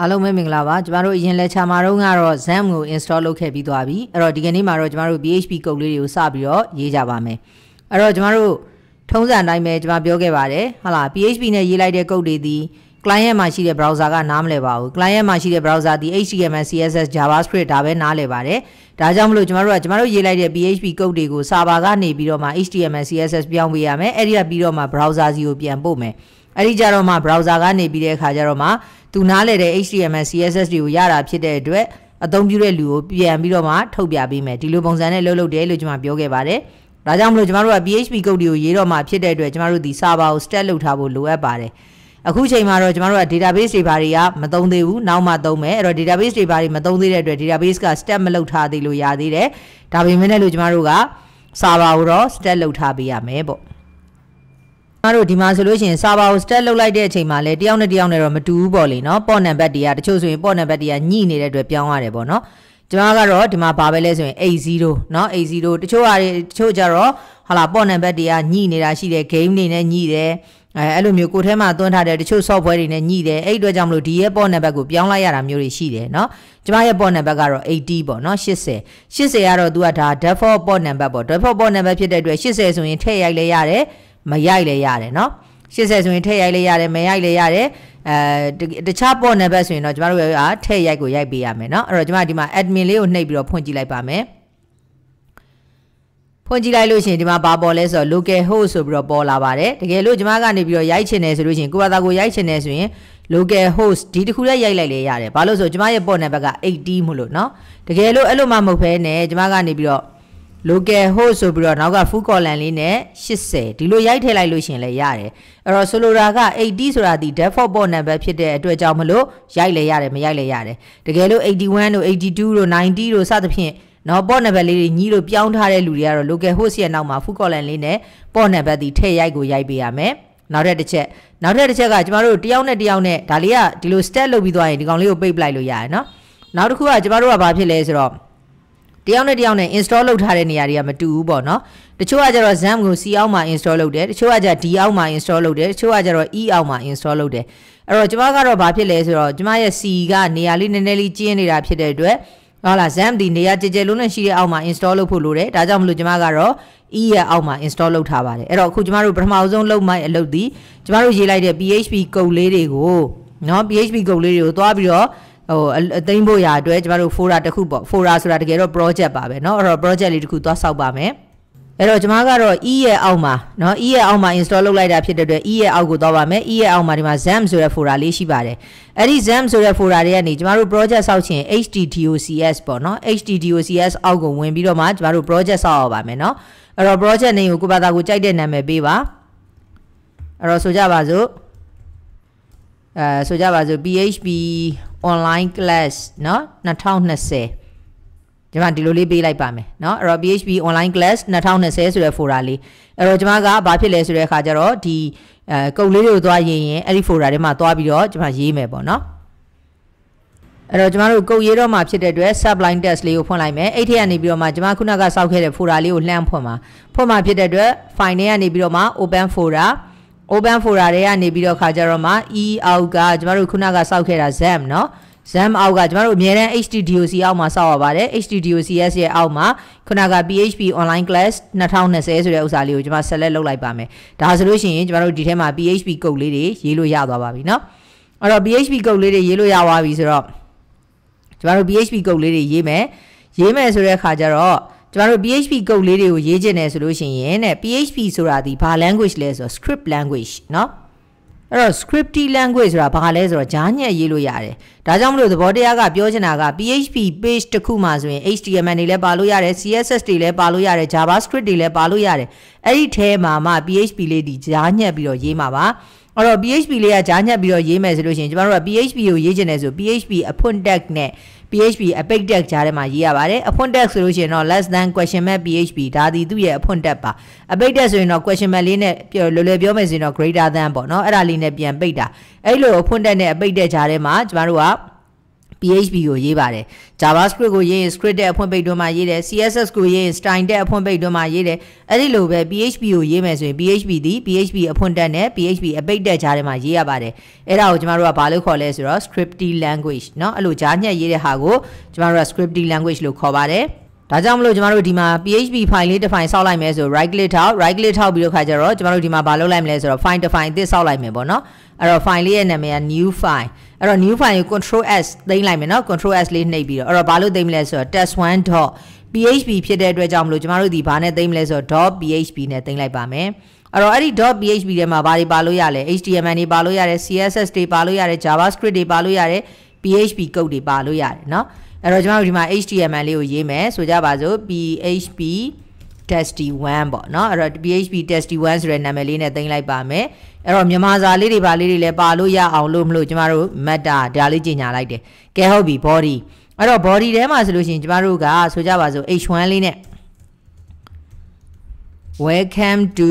အားလုံးပဲမင်္ဂလာပါကျမတို့အရင်လက်ချာမှာတော့ကတော့ ZAM ကို install လုပ်ခဲ့ပြီးသွားပြီအဲ့တော့ဒီကနေ့မှာတော့ကျမတို့ PHP ကုတ်လေးတွေကိုစပြီးတော့ရေးကြပါမယ်အဲ့တော့ကျမတို့ထုံးစံတိုင်းပဲကျမပြောခဲ့ပါတယ်ဟုတ်လား PHP နဲ့ရေးလိုက်တဲ့ကုတ်တွေဒီ client မှာရှိတဲ့ browser ကနားမလည်ပါဘူး client မှာရှိတဲ့ browser ဒီ HTML CSS JavaScript ဒါပဲနားလည်ပါတယ်ဒါကြောင့်မလို့ကျမတို့ကကျမတို့ရေးလိုက်တဲ့ PHP ကုတ်တွေကို server ကနေပြီးတော့မှ HTML CSS ပြောင်းပေးရမယ်အဲ့ဒီကပြီးတော့မှ browser စီကိုပြန်ပို့မယ်အဲ့ဒီကြတော့မှ browser ကနေပြီးတဲ့အခါကျတော့မှသူနားလည်တဲ့ HTML CSS တွေကိုရတာဖြစ်တဲ့အတွက်အသုံးပြုတဲ့လူကိုပြန်ပြီးတော့မှထုတ်ပြပေးမယ်ဒီလိုပုံစံနဲ့လှုပ်လှုပ်တယ်လို့ကျွန်မပြောခဲ့ပါတယ်ဒါကြောင့်မလို့ကျွန်တော်တို့က PHP code တွေကိုရေးတော့မှဖြစ်တဲ့အတွက်ကျွန်တော်တို့ဒီ server ကို step လုပ်ထားဖို့လိုအပ်ပါတယ်အခုချိန်မှာတော့ကျွန်တော်တို့က database တွေဘာတွေကမသုံးသေးဘူးနောက်မှသုံးမယ်အဲ့တော့ database တွေဘာတွေမသုံးသေးတဲ့အတွက် database က step မလုပ်ထားသေးလို့ရသေးတယ်ဒါပေမဲ့လည်းလို့ကျွန်တော်တို့က server ကိုတော့ step လုပ်ထားပေးရမယ်ပေါ့မတို့ဒီမှာဆိုလို့ရှိရင် server ကို step လောက်လိုက်တဲ့အချိန်မှာလည်းတယောက်နဲ့တယောက်နဲ့တော့မတူဘူးပေါ့လေနော်ပေါ့နံပါတ်တွေကတချို့ဆိုရင်ပေါ့နံပါတ်တွေကညှိနေတဲ့အတွက်ပြောင်းရတယ်ပေါ့နော်ကျွန်မကတော့ဒီမှာဘာပဲလဲဆိုရင်80เนาะ80တချို့ဟာတချို့ကြတော့ဟာလာပေါ့နံပါတ်တွေကညှိနေတာရှိတယ် game တွေနဲ့ညှိတယ်အဲအဲ့လိုမျိုးကိုယ်ထဲမှာသွင်းထားတဲ့တချို့ software တွေနဲ့ညှိတယ်အဲ့အတွက်ကြောင့်မလို့ဒီရဲ့ပေါ့နံပါတ်ကိုပြောင်းလိုက်ရတာမျိုးတွေရှိတယ်เนาะကျမရဲ့ပေါ့နံပါတ်ကတော့80ပေါ့เนาะ80 80ကတော့ तू ကဒါ default ပေါ့နံပါတ်ပေါ့ default ပေါ့နံပါတ်ဖြစ်တဲ့အတွက်80ဆိုရင်ထည့်ရိုက်လဲရတယ်မရိုက်လဲရတယ်เนาะ80ဆိုရင်ထည့်ရိုက်လဲရတယ်မရိုက်လဲရတယ်အဲတခြားပေါ့နံပါတ်ဆိုရင်တော့ကျမတို့ကထည့်ရိုက်ကိုရိုက်ပေးရမယ်เนาะအဲ့တော့ကျမဒီမှာ admin လေးကိုနှိပ်ပြီးတော့ဖွင့်ကြည့်လိုက်ပါမယ်ဖွင့်ကြည့်လိုက်လို့ရှိရင်ဒီမှာဘာပေါ်လဲဆိုတော့ local host ဆိုပြီးတော့ပေါ်လာပါတယ်တကယ်လို့ကျမကနေပြီးတော့ရိုက်ချင်တယ်ဆိုလို့ရှိရင်ကိုယ့်ဘာသာကိုရိုက်ချင်တယ်ဆိုရင် local host ဒီတစ်ခုလည်းရိုက်လိုက်လေရတယ်ဘာလို့ဆိုတော့ကျမရဲ့ပေါ့နံပါတ်က80မို့လို့เนาะတကယ်လို့အဲ့လိုမှမဟုတ်ဘဲနဲ့ကျမကနေပြီးတော့ local host ဆိုပြီးတော့နောက်က full column လေးနဲ့80ဒီလိုရိုက်ထည့်လိုက်လို့ရှင်လည်းရတယ်အဲ့တော့ဆိုလိုတာက80ဆိုတာဒီ default port number ဖြစ်တဲ့အတွက်ကြောင့်မလို့ရိုက်လည်းရတယ်မရိုက်လည်းရတယ်တကယ်လို့81တို့82တို့90တို့စသဖြင့်နော် port number လေးတွေညီလို့ပြောင်းထားတဲ့လူတွေကတော့ local host ရဲ့နောက်မှာ full column လေးနဲ့ port number ဒီထည့်ရိုက်ကိုရိုက်ပေးရမယ်နောက်ထပ်တစ်ချက်နောက်ထပ်တစ်ချက်ကကျမတို့တယောက်နဲ့တယောက်နဲ့ဒါလေးကဒီလို step လုပ်ပြီးသွားရင်ဒီကောင်လေးကိုပိတ်ပလိုက်လို့ရတယ်နော်နောက်တစ်ခုကကျမတို့ကဘာဖြစ်လဲဆိုတော့တယောက်နဲ့တယောက်နဲ့ install လုပ်ထားတဲ့နေရာတွေကမတူဘူးပေါ့နော်တချို့ကကြတော့ Xampp ကို C အောက်မှာ install လုပ်တယ်တချို့ကကြ D အောက်မှာ install လုပ်တယ်တချို့ကကြတော့ E အောက်မှာ install လုပ်တယ်အဲ့တော့ကျွန်မကတော့ဘာဖြစ်လဲဆိုတော့ကျွန်မရဲ့ C ကနေရာလေးနည်းနည်းလေးကျင်းနေတာဖြစ်တဲ့အတွက်ဟုတ်လား Xampp ဒီနေရာကြဲကြဲလုံးနဲ့ရှိတဲ့အောက်မှာ install လုပ်ဖို့လိုတယ်ဒါကြောင့်မလို့ကျွန်မကတော့ E ရဲ့အောက်မှာ install လုပ်ထားပါတယ်အဲ့တော့အခုကျွန်မတို့ပထမဆုံးလုပ်မိုက်အလုပ်ဒီကျွန်မတို့ရေးလိုက်တဲ့ PHP ကုတ်လေးတွေကိုနော် PHP ကုတ်လေးတွေကိုသွားပြီးတော့ဟိုအသိမ့်ဖို့ရာအတွက်ကျမတို့ fora တစ်ခုပေါ့ fora ဆိုတာတကယ်တော့ project ပါပဲเนาะအဲ့တော့ project လေးတစ်ခုသွားဆောက်ပါမယ်အဲ့တော့ကျွန်မကတော့ e ရဲ့အောက်မှာเนาะ e ရဲ့အောက်မှာ install လုပ်လိုက်တာဖြစ်တဲ့အတွက် e ရဲ့အောက်ကိုသွားပါမယ် e ရဲ့အောက်မှာဒီမှာ zam ဆိုတဲ့ folder လေးရှိပါတယ်အဲ့ဒီ zam ဆိုတဲ့ folder တွေကနေကျွန်မတို့ project ဆောက်ချင် htdocs ပေါ့เนาะ htdocs အောက်ကိုဝင်ပြီးတော့မှကျွန်မတို့ project ဆောက်ရပါမယ်เนาะအဲ့တော့ project name ကိုကိုဘာသာကိုကြိုက်တဲ့နာမည်ပေးပါအဲ့တော့ဆိုကြပါစို့အဲဆိုကြပါစို့ PHP online class เนาะ2020ကျွန်မဒီလိုလေးပေးလိုက်ပါမယ်เนาะအဲ့တော့ PHP online class 2020ဆိုတဲ့ folder လေးအဲ့တော့ကျွန်မကဘာဖြစ်လဲဆိုတဲ့အခါကျတော့ဒီအဲကုတ်လေးတွေကိုသွားရင်ရင်အဲ့ဒီ folder ထဲမှာသွားပြီးတော့ကျွန်မရေးမယ်ပေါ့เนาะအဲ့တော့ကျမတို့ကုတ်ရေးတော့မှဖြစ်တဲ့အတွက် sublime test လေးကိုဖွင့်လိုက်မယ်အဲ့ထက်ကနေပြီးတော့မှကျမခုနကစောက်ခဲ့တဲ့ folder လေးကိုလှမ်းဖွင့်ပါဖွင့်မှဖြစ်တဲ့အတွက် file ထဲကနေပြီးတော့မှ open folder open fora တွေကနေပြီးတော့ခါကြတော့မှ e အောက်ကကျမတို့ခုနကစောက်ခဲ့တာ zam เนาะ zam အောက်ကကျမတို့အမြဲတမ်း htdoc အောက်မှာစောက်ရပါတယ် htdocs ရဲ့အောက်မှာခုနက php online class 2020ဆိုတဲ့ဥစ္စာလေးကိုကျမ select လုပ်လိုက်ပါမယ်ဒါဆိုလို့ရှိရင်ကျမတို့ဒီထဲမှာ php ကုတ်လေးတွေရေးလို့ရသွားပါပြီเนาะအဲ့တော့ php ကုတ်လေးတွေရေးလို့ရသွားပြီဆိုတော့ကျမတို့ php ကုတ်လေးတွေရေးမယ်ရေးမယ်ဆိုတဲ့အခါကျတော့ကျမတို့ PHP ကုတ်လေးတွေကိုရေးချင်တယ်ဆိုလို့ရှိရင်တဲ့ PHP ဆိုတာဒီဘာ language လဲဆိုတော့ script language เนาะအဲ့တော့ scripty language ဆိုတာဘာလဲဆိုတော့ဂျားညက်ရေးလို့ရတယ်။ဒါကြောင့်မလို့သဘောတရားကပြောချင်တာက PHP page တစ်ခုမှာဆိုရင် HTML တွေလည်းပါလို့ရတယ်၊ CSS တွေလည်းပါလို့ရတယ်၊ JavaScript တွေလည်းပါလို့ရတယ်။အဲ့ဒီထဲမှာမှ PHP လေးဒီဂျားညက်ပြီးတော့ရေးမှာပါ။အဲ့တော့ PHP လေးကဂျားညက်ပြီးတော့ရေးမယ်ဆိုလို့ရှိရင်ကျမတို့က PHP ကိုရေးချင်တယ်ဆို PHP appointment နဲ့ PHP အပိတ် tag ကြားထဲမှာရေးရပါတယ်အဖွင့် tag ဆိုလို့ရှိရင်တော့ less than question mark PHP ဒါဒီသူ့ရဲ့အဖွင့် tag ပါအပိတ် tag ဆိုရင်တော့ question mark လေးနဲ့လွယ်လွယ်ပြောမယ်ဆိုရင်တော့ greater than ပေါ့နော်အဲ့ဒါလေးနဲ့ပြန်ပိတ်တာအဲ့လိုအဖွင့် tag နဲ့အပိတ် tag ကြားထဲမှာကျမတို့က PHP ကိုရေးပါတယ် JavaScript ကိုရေးရင် script တဲ့အဖွင့်ပိတ်တွင်းမှာရေးတယ် CSS ကိုရေးရင် style တဲ့အဖွင့်ပိတ်တွင်းမှာရေးတယ်အဲ့ဒီလိုပဲ PHP ကိုရေးမယ်ဆိုရင် PHP သည် PHP အဖွင့်တက်နဲ့ PHP အပိတ်တက်ကြားထဲမှာရေးရပါတယ်အဲ့ဒါကိုကျမတို့ကဘာလို့ခေါ်လဲဆိုတော့ scripting language เนาะအဲ့လိုကြားညက်ရေးတဲ့ဟာကိုကျမတို့က scripting language လို့ခေါ်ပါတယ်ဒါကြောင့်မလို့ကျမတို့ဒီမှာ PHP file လေးတစ်ဖိုင်ဆောက်လိုက်မယ်ဆို right click ထောက် right click ထောက်ပြီးတော့ခါကြတော့ကျမတို့ဒီမှာဘာလုပ်လိုက်မလဲဆိုတော့ file တစ်ဖိုင်အသစ်ဆောက်လိုက်မယ်ပေါ့နော်အဲ့တော့ file လေးရဲ့နာမည်က new file အဲ့တော့ new file ကို control s သိမ်းလိုက်မယ်နော် control s လေးနှိပ်ပြီးတော့အဲ့တော့ဘာလို့သိမ်းမလဲဆိုတော့ test1.php ဖြစ်တဲ့အတွက်ကြောင့်မလို့ကျမတို့ဒီဘာနဲ့သိမ်းမလဲဆိုတော့ .php နဲ့သိမ်းလိုက်ပါမယ်အဲ့တော့အဲ့ဒီ .php ထဲမှာဘာတွေပါလို့ရလဲ HTML တွေပါလို့ရတယ် CSS တွေပါလို့ရတယ် JavaScript တွေပါလို့ရတယ် PHP code တွေပါလို့ရတယ်เนาะအဲ့တော့ကျွန်တော်တို့ဒီမှာ HTML လေးကိုရေးမယ်ဆိုကြပါစို့ PHP testy1 ပေါ့เนาะအဲ့တော့ PHP testy1 ဆိုတဲ့နာမည်လေးနဲ့တင်လိုက်ပါမယ်အဲ့တော့မြန်မာစာလေးတွေပါလေးတွေလည်းပါလို့ရအောင်လို့မလို့ကျမတို့ matter ဒါလေးကြီးညာလိုက်တယ်ကဲဟုတ်ပြီ body အဲ့တော့ body ထဲမှာဆိုလို့ရှိရင်ကျမတို့ကဆိုကြပါစို့ h1 လေးနဲ့ welcome to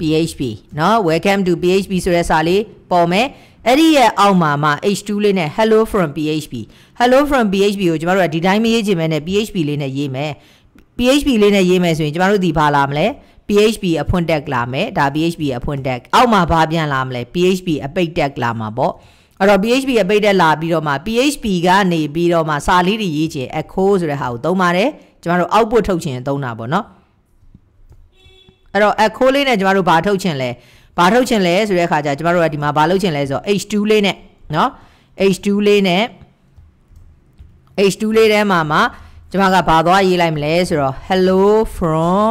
PHP เนาะ welcome to PHP ဆိုတဲ့စာလေးပေါ်မယ်အဲ့ဒီရဲ့အောက်မှာမှာ H2 လေးနဲ့ hello from PHP hello from PHP ကိုကျမတို့ကဒီတိုင်းမရေးချင်မဲနဲ့ PHP လေးနဲ့ရေးမယ် PHP လေးနဲ့ရေးမယ်ဆိုရင်ကျမတို့ဒီပါလာမလဲ PHP အဖွင့် tag လာမယ်ဒါ PHP အဖွင့် tag အောက်မှာဘာပြန်လာမလဲ PHP အပိတ် tag လာမှာပေါ့အဲ့တော့ PHP အပိတ် tag လာပြီးတော့မှ PHP ကနေပြီးတော့မှစာလေးတွေရေးချင် echo ဆိုတဲ့ဟာကိုသုံးပါတယ်ကျမတို့ output ထုတ်ချင်သုံးတာပေါ့နော်အဲ့တော့ echo လေးနဲ့ကျမတို့ဘာထုတ်ချင်လဲဘာထုတ်ချင်လဲဆိုတဲ့အခါကျကျမတို့ကဒီမှာဘာလုပ်ချင်လဲဆိုတော့ H2 လေးနဲ့เนาะ H2 လေးနဲ့ H2 လေးထဲမှာမှာကျမကဘာသွားရေးလိုက်မလဲဆိုတော့ hello from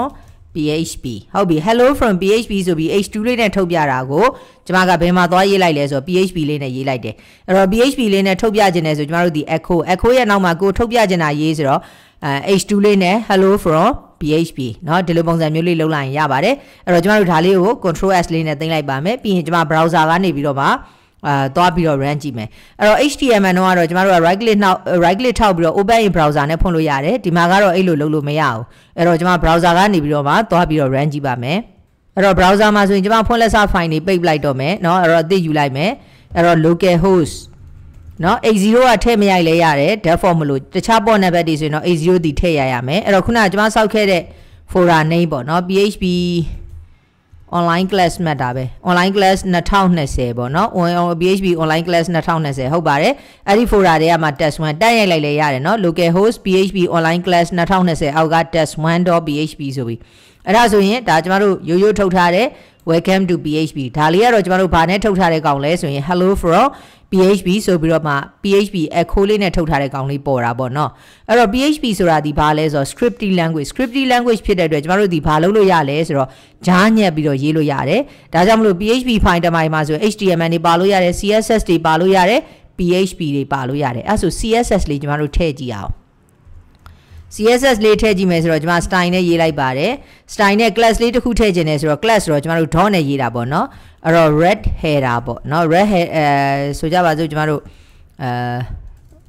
PHP ဟုတ်ပြီ hello from PHP ဆိုပြီး H2 လေးနဲ့ထုတ်ပြတာကိုကျမကဘယ်မှာသွားရေးလိုက်လဲဆိုတော့ PHP လေးနဲ့ရေးလိုက်တယ်အဲ့တော့ PHP လေးနဲ့ထုတ်ပြခြင်းနဲ့ဆိုကျမတို့ဒီ echo echo ရဲ့နောက်မှာကိုထုတ်ပြခြင်းတာရေးဆိုတော့ H2 လေးနဲ့ hello from PHP เนาะဒီလိုပုံစံမျိုးလေးလုပ်လိုက်ရင်ရပါတယ်အဲ့တော့ကျမတို့ဒါလေးကို control s လေးနဲ့တင်လိုက်ပါမယ်ပြီးရင်ကျမ browser ကနေပြီးတော့ပါအာသွားပြီးတော့ run ကြည့်မယ်အဲ့တော့ HTML တော့ကတော့ကျမတို့က right click နောက် right click ထောက်ပြီးတော့ open in browser နဲ့ဖွင့်လို့ရတယ်ဒီမှာကတော့အဲ့လိုလုပ်လို့မရဘူးအဲ့တော့ကျမ browser ကနေပြီးတော့မှသွားပြီးတော့ run ကြည့်ပါမယ်အဲ့တော့ browser မှာဆိုရင်ကျမဖွင့်လက်စ file တွေပိတ်လိုက်တော့မယ်เนาะအဲ့တော့အသိယူလိုက်မယ်အဲ့တော့ local host နော် a0 ကထည့်မရိုက်လဲရတယ် def form မလို့တခြား port number တွေဆိုရင်တော့ a0 တီထည့်ရရမယ်အဲ့တော့ခုနကကျွန်မစောက်ခဲ့တဲ့ fora name ပေါ့နော် php online class မှတ်တာပဲ online class 2020ပေါ့နော် php online class 2020ဟုတ်ပါတယ်အဲ့ဒီ fora တွေကမှာ test 1တက်ရိုက်လိုက်လဲရတယ်နော် local host php online class 2020အောက်က test1.php ဆိုပြီးအဲ့ဒါဆိုရင်ဒါကျမတို့ရိုးရိုးထုတ်ထားတဲ့ welcome to PHP ဒါလေးကတော့ကျမတို့ဘာနဲ့ထုတ်ထားတဲ့ကောင်လဲဆိုရင် hello from PHP ဆိုပြီးတော့မှ PHP echo လေးနဲ့ထုတ်ထားတဲ့ကောင်လေးပေါ်တာပေါ့နော်အဲ့တော့ PHP ဆိုတာဒီဘာလဲဆိုတော့ scripting language scripting language ဖြစ်တဲ့အတွက်ကျမတို့ဒီဘာလုပ်လို့ရလဲဆိုတော့ကြားညက်ပြီးတော့ရေးလို့ရတယ်ဒါကြောင့်မလို့ PHP file တမိုင်မှာဆို HTML တွေပါလို့ရတယ် CSS တွေပါလို့ရတယ် PHP တွေပါလို့ရတယ်အဲ့ဆို CSS လေးကျမတို့ထည့်ကြည့်အောင် CSS လေးထည့်ကြည့်မယ်ဆိုတော့ကျွန်မ style နဲ့ရေးလိုက်ပါတယ် style နဲ့ class လေးတစ်ခုထည့်ခြင်းနဲ့ဆိုတော့ class ဆိုတော့ကျွန်မတို့ dot နဲ့ရေးတာပေါ့နော်အဲ့တော့ red header ပေါ့နော် red header အဲဆိုကြပါစို့ကျွန်မတို့အဲ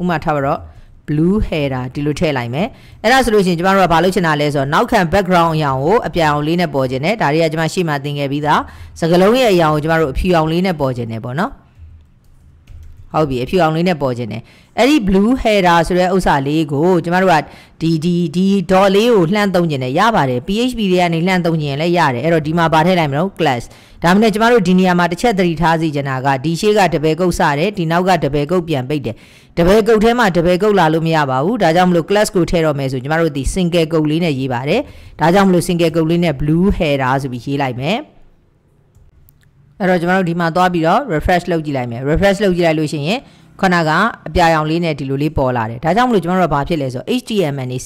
ဥမာထားပါတော့ blue header ဒီလိုထည့်လိုက်မယ်အဲ့ဒါဆိုလို့ရှိရင်ကျမတို့ကဘာလုပ်ချင်တာလဲဆိုတော့နောက်ခံ background အရာကိုအပြာအောင်လေးနဲ့ပေါ်ခြင်းနဲ့ဒါတွေကကျမရှေ့မှာသင်ခဲ့ပြီးသားစကလုံးရဲ့အရာကိုကျမတို့အဖြူအောင်လေးနဲ့ပေါ်ခြင်းနဲ့ပေါ့နော်ဟုတ်ပြီအဖြူအောင်လေးနဲ့ပေါ်ခြင်းတယ်အဲ့ဒီ blue header ဆိုတဲ့ဥစ္စာလေးကိုကျမတို့ကဒီဒီဒီ dot လေးကိုလှမ်းသုံးခြင်းတယ်ရပါတယ် PHP တွေကနေလှမ်းသုံးခြင်းလည်းရတယ်အဲ့တော့ဒီမှာပါထည့်လိုက်မလို့ class ဒါမှမဟုတ်ကျမတို့ဒီနေရာမှာတစ်ချက်သတိထားစီချင်တာကဒီရှေ့ကတပယ်ကုတ်စတယ်ဒီနောက်ကတပယ်ကုတ်ပြန်ပိတ်တယ်တပယ်ကုတ်ထဲမှာတပယ်ကုတ်လာလို့မရပါဘူးဒါကြောင့်မလို့ class ကိုထည့်တော့မယ်ဆိုကျမတို့ဒီ single ကုတ်လေးနဲ့ရေးပါတယ်ဒါကြောင့်မလို့ single ကုတ်လေးနဲ့ blue header ဆိုပြီးရေးလိုက်မယ်အဲ့တော့ကျွန်တော်တို့ဒီမှာသွားပြီးတော့ refresh လုပ်ကြည့်လိုက်မယ် refresh လုပ်ကြည့်လိုက်လို့ရှိရင်ခဏကအပြာရောင်လေးနဲ့ဒီလိုလေးပေါ်လာတယ်ဒါကြောင့်မလို့ကျွန်တော်တို့ဘာဖြစ်လဲဆိုတော့ HTML တွေ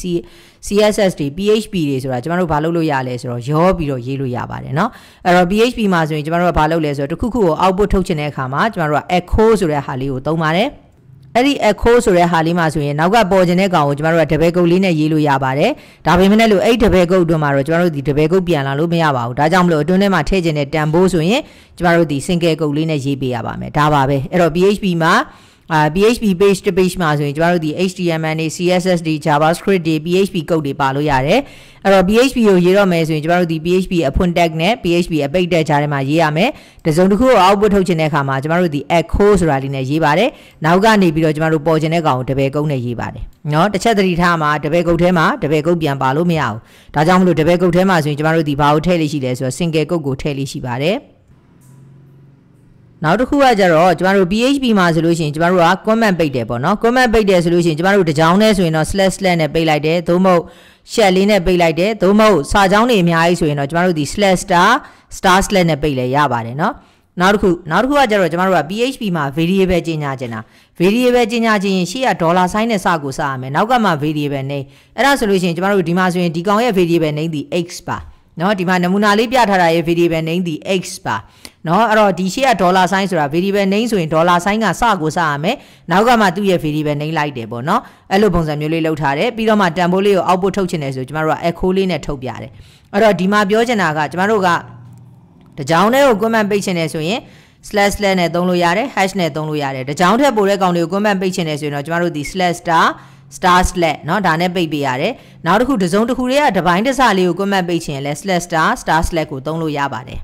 CSS တွေ PHP တွေဆိုတာကျွန်တော်တို့ဘာလုပ်လို့ရလဲဆိုတော့ရောပြီးတော့ရေးလို့ရပါတယ်เนาะအဲ့တော့ PHP မှာဆိုရင်ကျွန်တော်တို့ကဘာလုပ်လဲဆိုတော့တစ်ခုခုကို output ထုတ်ချင်တဲ့အခါမှာကျွန်တော်တို့က echo ဆိုတဲ့ဟာလေးကိုသုံးပါတယ်အဲ့ဒီအခိုးဆိုတဲ့ဟာလေးမှာဆိုရင်နောက်ကပေါ်ခြင်းတဲ့ကောင်ကိုကျမတို့ကတပဲကုတ်လေးနဲ့ရေးလို့ရပါတယ်ဒါပေမဲ့လို့အဲ့တပဲကုတ်အတွင်းမှာတော့ကျမတို့ဒီတပဲကုတ်ပြန်လာလို့မရပါဘူးဒါကြောင့်မလို့အတွင်းထဲမှာထည့်ခြင်းတဲ့တန်ဖိုးဆိုရင်ကျမတို့ဒီ single ကုတ်လေးနဲ့ရေးပေးရပါမယ်ဒါပါပဲအဲ့တော့ PHP မှာအာ PHP page to page မှာဆိုရင်ကျမတို့ဒီ HTML တွေ CSS တွေ JavaScript တွေ PHP code တွေပါလို့ရတယ်အဲ့တော့ PHP ကိုရေးတော့မယ်ဆိုရင်ကျမတို့ဒီ PHP အဖွင့် tag နဲ့ PHP အပိတ် tag ကြားထဲမှာရေးရမယ်တစုံတစ်ခုကို output ထုတ်ချင်တဲ့အခါမှာကျမတို့ဒီ echo ဆိုတာလေးနဲ့ရေးပါတယ်နောက်ကနေပြီးတော့ကျမတို့ပေါ်ချင်တဲ့ကောင်ကိုတပည့်ကုတ်နဲ့ရေးပါတယ်เนาะတစ်ချက်သတိထားမှာတပည့်ကုတ်ထဲမှာတပည့်ကုတ်ပြန်ပါလို့မရဘူးဒါကြောင့်မလို့တပည့်ကုတ်ထဲမှာဆိုရင်ကျမတို့ဒီဘာကိုထည့်လို့ရှိလဲဆိုတော့ single ကုတ်ကိုထည့်လို့ရှိပါတယ်နောက်တစ်ခုကကြတော့ကျမတို့ PHP မှာဆိုလို့ရှိရင်ကျမတို့က comment ပိတ်တယ်ပေါ့နော် comment ပိတ်တယ်ဆိုလို့ရှိရင်ကျမတို့တကြောင်နဲ့ဆိုရင်တော့ slash slash နဲ့ပိတ်လိုက်တယ်သို့မဟုတ် shell လေးနဲ့ပိတ်လိုက်တယ်သို့မဟုတ်စာကြောင်းတွေအများကြီးဆိုရင်တော့ကျမတို့ဒီ slash star star slash နဲ့ပိတ်လဲရပါတယ်နော်နောက်တစ်ခုနောက်တစ်ခုကကြတော့ကျမတို့က PHP မှာ variable ကြီးညာချင်တာ variable ကြီးညာချင်ရင်ရှေ့ကဒေါ်လာ sign နဲ့စကိုစရမယ်နောက်ကမှ variable name အဲ့ဒါဆိုလို့ရှိရင်ကျမတို့ဒီမှာဆိုရင်ဒီကောင်ရဲ့ variable name ဒီ x ပါเนาะဒီမှာနမူနာလေးပြထားတာရဲ့ variable name ဒီ x ပါเนาะအဲ့တော့ဒီရှေ့ကဒေါ်လာ sign ဆိုတာ variable name ဆိုရင်ဒေါ်လာ sign ကစကိုစရမယ်နောက်ကမှသူ့ရဲ့ variable name လိုက်တယ်ပေါ့เนาะအဲ့လိုပုံစံမျိုးလေးလုပ်ထားတယ်ပြီးတော့မှတန်ဖိုးလေးကို output ထုတ်ချင်တယ်ဆိုကျမတို့က echo လေးနဲ့ထုတ်ပြတယ်အဲ့တော့ဒီမှာပြောချင်တာကကျမတို့ကတကြောင်တဲ့ကို comment ပိတ်ချင်တယ်ဆိုရင် slash slash နဲ့သုံးလို့ရတယ် hash နဲ့သုံးလို့ရတယ်တကြောင်ထက်ပိုတဲ့ကောင်တွေကို comment ပိတ်ချင်တယ်ဆိုရင်တော့ကျမတို့ဒီ slash star star slash เนาะဒါနဲ့ပိတ်ပေးရတယ်နောက်တစ်ခုတစုံတစ်ခုတွေကဒပိုင်းတစလေးကို comment ပိတ်ချင်လဲ slash star star slash ကိုသုံးလို့ရပါတယ်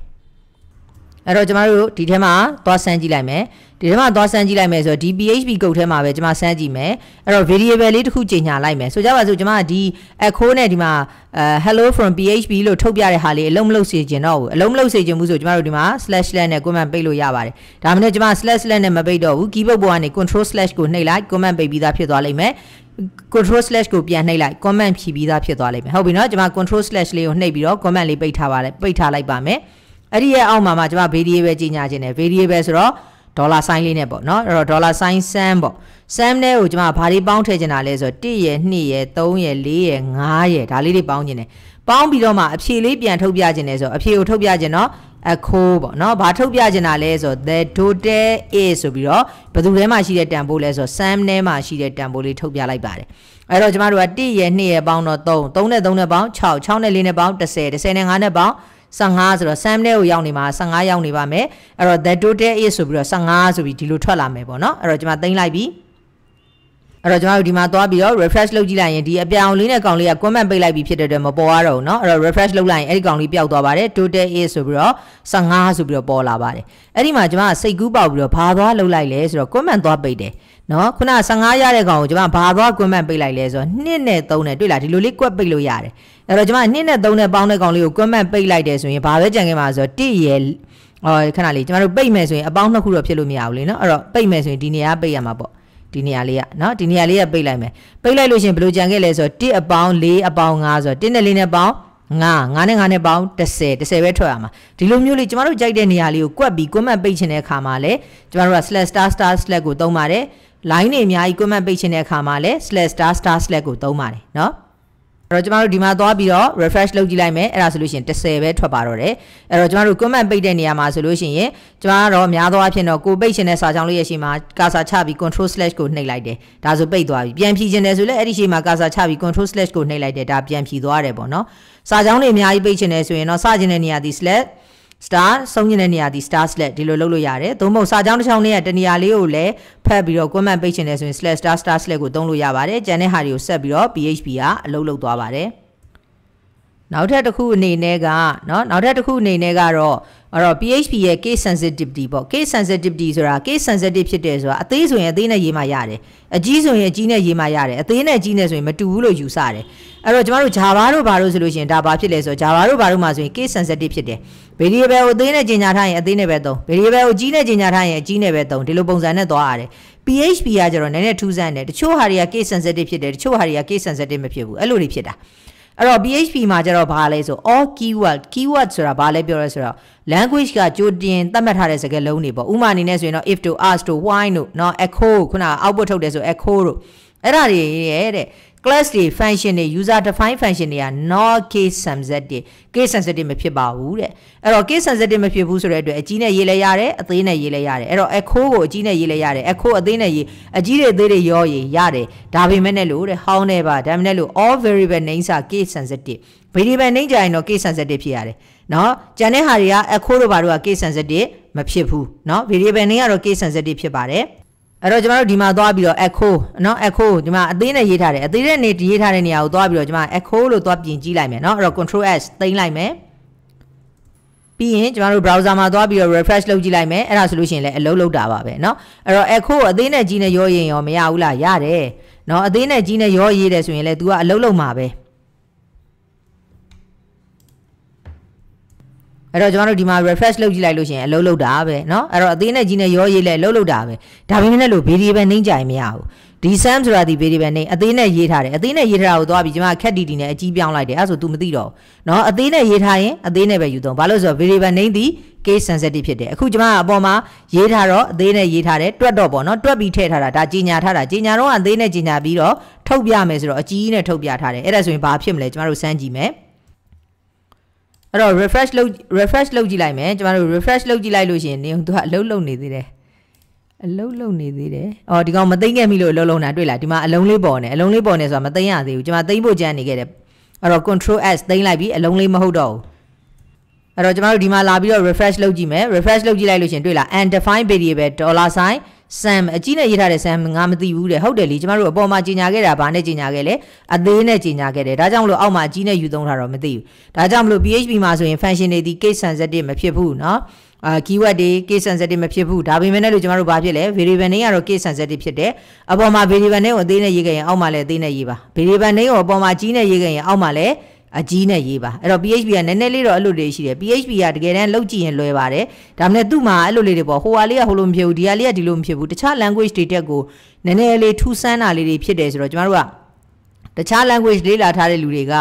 အဲ့တော့ကျမတို့ဒီထဲမှာသွားဆန်းကြည့်လိုက်မယ်ဒီထဲမှာသွားဆန်းကြည့်လိုက်မယ်ဆိုတော့ဒီ PHP ကုတ်ထဲမှာပဲကျမဆန်းကြည့်မယ်အဲ့တော့ variable လေးတစ်ခုချိန်ညာလိုက်မယ်ဆိုကြပါစို့ကျမဒီ echo နဲ့ဒီမှာအဲ hello from PHP လို့ထုတ်ပြတဲ့ဟာလေးအလုံးမလုံးစေချင်တော့ဘူးအလုံးမလုံးစေချင်ဘူးဆိုကျမတို့ဒီမှာ slash slash နဲ့ comment ပိတ်လို့ရပါတယ်ဒါမှမဟုတ်ကျမ slash slash နဲ့မပိတ်တော့ဘူး keyboard ပေါ်ကနေ control slash ကိုနှိပ်လိုက် comment ပိတ်ပြီးသားဖြစ်သွားလိမ့်မယ် control slash ကိုပြန်နှိပ်လိုက် comment ဖြီးပြီးသားဖြစ်သွားလိမ့်မယ်ဟုတ်ပြီเนาะကျွန်မ control slash လေးကိုနှိပ်ပြီးတော့ comment လေးပိတ်ထားပါတယ်ပိတ်ထားလိုက်ပါမယ်အဲ့ဒီရဲ့အောက်မှာမှာကျွန်မ variable ကြီးညာခြင်းတယ် variable ဆိုတော့ဒေါ်လာ sign လေးနဲ့ပေါ့เนาะအဲ့တော့ dollar sign sum ပေါ့ sum နဲ့ကိုကျွန်မဘာတွေပေါင်းထည့်ချင်တာလဲဆိုတော့1ရယ်2ရယ်3ရယ်4ရယ်5ရယ်ဒါလေးတွေပေါင်းချင်တယ်ပေါင်းပြီးတော့မှအဖြေလေးပြန်ထုတ်ပြချင်တယ်ဆိုတော့အဖြေကိုထုတ်ပြချင်တော့အခိုးပေါ့နော်ဘာထုတ်ပြချင်တာလဲဆိုတော့ the total is ဆိုပြီးတော့ဘယ်သူထဲမှာရှိတဲ့တန်ဖိုးလဲဆိုတော့ sum ထဲမှာရှိတဲ့တန်ဖိုးလေးထုတ်ပြလိုက်ပါတယ်အဲ့တော့ကျမတို့က1ရဲ့2ရဲ့ပေါင်းတော့3 3နဲ့3နဲ့ပေါင်း6 6နဲ့4နဲ့ပေါင်း10 10နဲ့5နဲ့ပေါင်း15ဆိုတော့ sum တဲ့ကိုရောက်နေမှာ15ရောက်နေပါမယ်အဲ့တော့ the total is ဆိုပြီးတော့15ဆိုပြီးဒီလိုထွက်လာမယ်ပေါ့နော်အဲ့တော့ကျမသိမ့်လိုက်ပြီအဲ့တော့ကျွန်တော်တို့ဒီမှာသွားပြီးတော့ refresh လုပ်ကြည့်လိုက်ရင်ဒီအပြောင်လေးနဲ့ကောင်လေးက comment ပိတ်လိုက်ပြီးဖြစ်တဲ့အတွက်မပေါ်ရတော့ဘူးเนาะအဲ့တော့ refresh လုပ်လိုက်ရင်အဲ့ဒီကောင်လေးပျောက်သွားပါတယ် total is ဆိုပြီးတော့15ဆိုပြီးတော့ပေါ်လာပါတယ်အဲ့ဒီမှာကျွန်မစိတ်ကူးပေါက်ပြီးတော့ဘာသွားလုပ်လိုက်လဲဆိုတော့ comment သွားပိတ်တယ်เนาะခုန15ရတဲ့ကောင်ကိုကျွန်မဘာသွား comment ပိတ်လိုက်လဲဆိုတော့2နဲ့3နဲ့တွေ့လားဒီလိုလေးကွက်ပိတ်လို့ရတယ်အဲ့တော့ကျွန်မ2နဲ့3နဲ့ပေါင်းတဲ့ကောင်လေးကို comment ပိတ်လိုက်တယ်ဆိုရင်ဘာပဲကြံခဲ့မှာဆိုတော့1ရယ်အော်ခဏလေးကျမတို့ပိတ်မယ်ဆိုရင်အပေါင်းနှစ်ခုတော့ဖြစ်လို့မရဘူးလေနော်အဲ့တော့ပိတ်မယ်ဆိုရင်ဒီနေရာပိတ်ရမှာပေါ့ဒီနေရာလေးကနော်ဒီနေရာလေးကပိတ်လိုက်မယ်ပိတ်လိုက်လို့ရှင်ဘယ်လိုကြံခဲ့လဲဆိုတော့1အပေါင်း4အပေါင်း5ဆိုတော့1နဲ့4နဲ့ပေါင်းငါငါနဲ့ငါနဲ့ပေါင်း10 10ပဲထွက်ရမှာဒီလိုမျိုးလေးကျမတို့ကြိုက်တဲ့နေရာလေးကိုကွက်ပြီး comment ပိတ်ချင်တဲ့အခါမှာလဲကျမတို့က slash star star slash ကိုသုံးပါတယ် line တွေအများကြီး comment ပိတ်ချင်တဲ့အခါမှာလဲ slash star star slash ကိုသုံးပါတယ်เนาะအဲ့တော့ကျမတို့ဒီမှာသွားပြီးတော့ refresh လုပ်ကြည့်လိုက်မယ်အဲ့ဒါဆိုလို့ရှိရင်30ပဲထွက်ပါတော့တယ်အဲ့တော့ကျမတို့ comment ပိတ်တဲ့နေရာမှာဆိုလို့ရှိရင်ကျမကတော့များသောအားဖြင့်တော့ကိုပိတ်ရှင်တဲ့စာချောင်းလေးရဲ့ရှေ့မှာကာစာချပြီး control slash ကိုနှိပ်လိုက်တယ်ဒါဆိုပိတ်သွားပြီပြန်ဖြီရှင်တယ်ဆိုလည်းအဲ့ဒီရှေ့မှာကာစာချပြီး control slash ကိုနှိပ်လိုက်တယ်ဒါပြန်ဖြီသွားတယ်ပေါ့နော်စာချောင်းတွေအများကြီးပိတ်ရှင်တယ်ဆိုရင်တော့စခြင်းတဲ့နေရာဒီ slash star ဆုံးညင်းတဲ့နေရာဒီ star slash ဒီလိုလုပ်လို့ရတယ်သို့မဟုတ်စာကြောင်းတစ်ချောင်းလေးရဲ့တနေရာလေးကိုလည်းဖတ်ပြီးတော့ comment ပိတ်ချင်တယ်ဆိုရင် slash star star slash ကိုသုံးလို့ရပါတယ်ကျန်တဲ့ဟာတွေကိုဆက်ပြီးတော့ PHP ကအလုပ်လုပ်သွားပါတယ်နောက်ထပ်တစ်ခုအနေနဲ့ကเนาะနောက်ထပ်တစ်ခုအနေနဲ့ကတော့အဲ့တော့ PHP ရဲ့ case sensitivity ပေါ့ case sensitivity ဆိုတာ case sensitive ဖြစ်တယ်ဆိုတာအသေးဆိုရင်အသေးနဲ့ရေးမှရတယ်အကြီးဆိုရင်အကြီးနဲ့ရေးမှရတယ်အသေးနဲ့အကြီးနဲ့ဆိုရင်မတူဘူးလို့ယူဆတယ်အဲ့တော့ကျမတို့ Java တို့ဘာလို့ဆိုလို့ရှိရင်ဒါဘာဖြစ်လဲဆိုတော့ Java တို့ဘာလို့မှဆိုရင် case sensitive ဖြစ်တယ် variable ကိုအသေးနဲ့ကြီးညာထားရင်အသေးနဲ့ပဲသုံး variable ကိုကြီးနဲ့ကြီးညာထားရင်အကြီးနဲ့ပဲသုံးဒီလိုပုံစံနဲ့သွားရတယ် PHP ကကျတော့နည်းနည်းထူးဆန်းတယ်တချို့ဟာတွေက case sensitive ဖြစ်တယ်တချို့ဟာတွေက case sensitive မဖြစ်ဘူးအဲ့လိုတွေဖြစ်တာအဲ့တော့ PHP မှာကျတော့ဘာလဲဆို all keyword keyword ဆိုတာဘာလဲပြောရဲဆိုတော့ language ကကြိုတင် သတ်မှတ်ထားတဲ့စကားလုံးတွေပေါ့ဥမာအနေနဲ့ဆိုရင်တော့ if to ask to why တို့เนาะ echo ခုန output ထုတ်တယ်ဆို echo တို့အဲ့ဒါတွေရဲ့တဲ့ class တွေ function တွေ user define function တွေက not case sensitive case sensitive မဖြစ်ပါဘူးတဲ့အဲ့တော့ case sensitive မဖြစ်ဘူးဆိုတဲ့အတွက်အကြီးနဲ့ရေးလဲရတယ်အသေးနဲ့ရေးလဲရတယ်အဲ့တော့အခိုးကိုအကြီးနဲ့ရေးလဲရတယ်အခိုးအသေးနဲ့ရေးအကြီးတွေအသေးတွေရောရေးရတယ်ဒါပေမဲ့လည်းလို့တဲ့ how နဲ့ပါဒါပေမဲ့လို့ all variable names are case sensitive variable name ကြရင်တော့ case sensitive ဖြစ်ရတယ်နော်ကျန်တဲ့ဟာတွေကအခိုးတို့ဘာတို့က case sensitive မဖြစ်ဘူးနော် variable name ကတော့ case sensitive ဖြစ်ပါတယ်အဲ့တော့ကျမတို့ဒီမှာသွားပြီးတော့ echo เนาะ echo ဒီမှာအသေးနဲ့ရေးထားတယ်အသေးနဲ့နေရေးထားတဲ့နေရာကိုသွားပြီးတော့ကျမ echo လို့သွားပြင်ကြည့်လိုက်မယ်เนาะအဲ့တော့ control s သိမ်းလိုက်မယ်ပြီးရင်ကျမတို့ browser မှာသွားပြီးတော့ refresh လုပ်ကြည့်လိုက်မယ်အဲ့ဒါဆိုလို့ရှိရင်လည်းအလုံးလုံးတာပါပဲเนาะအဲ့တော့ echo အသေးနဲ့ကြီးနဲ့ရောရင်ရောမရဘူးလားရတယ်เนาะအသေးနဲ့ကြီးနဲ့ရောရေးတယ်ဆိုရင်လည်း तू ကအလုံးလုံးမှာပဲအဲ့တော့ကျွန်တော်တို့ဒီမှာ refresh လုပ်ကြည့်လိုက်လို့ရှိရင်အလုံးလုံးတာပဲเนาะအဲ့တော့အသေးနဲ့ကြီးနဲ့ရောရေးလဲလုံးလုံးတာပဲဒါပေမဲ့လို့ variable နှိမ့်ကြရင်မရဘူးဒီ sum ဆိုတာဒီ variable နှိမ့်အသေးနဲ့ရေးထားတယ်အသေးနဲ့ရေးထားတာကိုသွားပြီးကျွန်မ cat dd နဲ့အကြီးပြောင်းလိုက်တယ်အဲ့ဆို तू မသိတော့เนาะအသေးနဲ့ရေးထားရင်အသေးနဲ့ပဲယူသုံးဘာလို့ဆိုတော့ variable နှိမ့်သည် case sensitive ဖြစ်တယ်အခုကျွန်မအပေါ်မှာရေးထားတော့အသေးနဲ့ရေးထားတယ်တွက်တော့ပေါ့เนาะတွက်ပြီးထည့်ထားတာဒါကြီးညာထားတာကြီးညာတော့အသေးနဲ့ကြီးညာပြီးတော့ထုတ်ပြမယ်ဆိုတော့အကြီးနဲ့ထုတ်ပြထားတယ်အဲ့ဒါဆိုရင်ဘာဖြစ်မလဲကျွန်မတို့စမ်းကြည့်မယ်အဲ့တော့ refresh လုပ် refresh လုပ်ကြည့်လိုက်မယ်ကျမတို့ refresh လုပ်ကြည့်လိုက်လို့ရှိရင်နင်သူကအလုံးလုံးနေသေးတယ်အလုံးလုံးနေသေးတယ်။အော်ဒီကောင်မသိမ့်ခဲ့မိလို့အလုံးလုံးတာတွေ့လား။ဒီမှာအလုံးလေးပေါ်နေအလုံးလေးပေါ်နေဆိုတာမသိမ့်ရသေးဘူး။ကျွန်မသိမ့်ဖို့ကြမ်းနေခဲ့တယ်။အဲ့တော့ control s သိမ့်လိုက်ပြီးအလုံးလေးမဟုတ်တော့ဘူး။အဲ့တော့ကျမတို့ဒီမှာလာပြီးတော့ refresh လုပ်ကြည့်မယ် refresh လုပ်ကြည့်လိုက်လို့ရှင်တွေ့လား undefined variable dollar sign sum အကြီးနဲ့ရေးထားတဲ့ sum ငါမသိဘူးတဲ့ဟုတ်တယ်လေကျမတို့အပေါ်မှာကြီးညာခဲ့တာဘာနဲ့ကြီးညာခဲ့လဲအသေးနဲ့ကြီးညာခဲ့တယ်ဒါကြောင့်မလို့အောက်မှာအကြီးနဲ့ယူသုံးထားတော့မသိဘူးဒါကြောင့်မလို့ PHP မှာဆိုရင် function တွေဒီ case sensitive မဖြစ်ဘူးเนาะအာ keyword တွေ case sensitive မဖြစ်ဘူးဒါပေမဲ့လည်းကျွန်တော်တို့ဘာဖြစ်လဲ variable name ကတော့ case sensitive ဖြစ်တယ်အပေါ်မှာ variable name ကိုအသေးနဲ့ရေးခဲ့ရင်အောက်မှာလည်းအသေးနဲ့ရေးပါ variable name ကိုအပေါ်မှာကြီးနဲ့ရေးခဲ့ရင်အောက်မှာလည်းအကြီးနဲ့ရေးပါအဲ့တော့ PHP ကနည်းနည်းလေးတော့အဲ့လိုလေးရှိတယ် PHP ကတကယ်တမ်းလောက်ကြည့်ရင်လွယ်ပါတယ်ဒါမှမဟုတ်သူ့မှာအဲ့လိုလေးတွေပေါ့ဟိုဟာလေးကဟိုလိုမဖြစ်ဘူးဒီဟာလေးကဒီလိုမဖြစ်ဘူးတခြား language တွေတက်ကိုနည်းနည်းလေးထူးဆန်းတာလေးတွေဖြစ်တယ်ဆိုတော့ကျမတို့ကတခြား language လေးလာထားတဲ့လူတွေက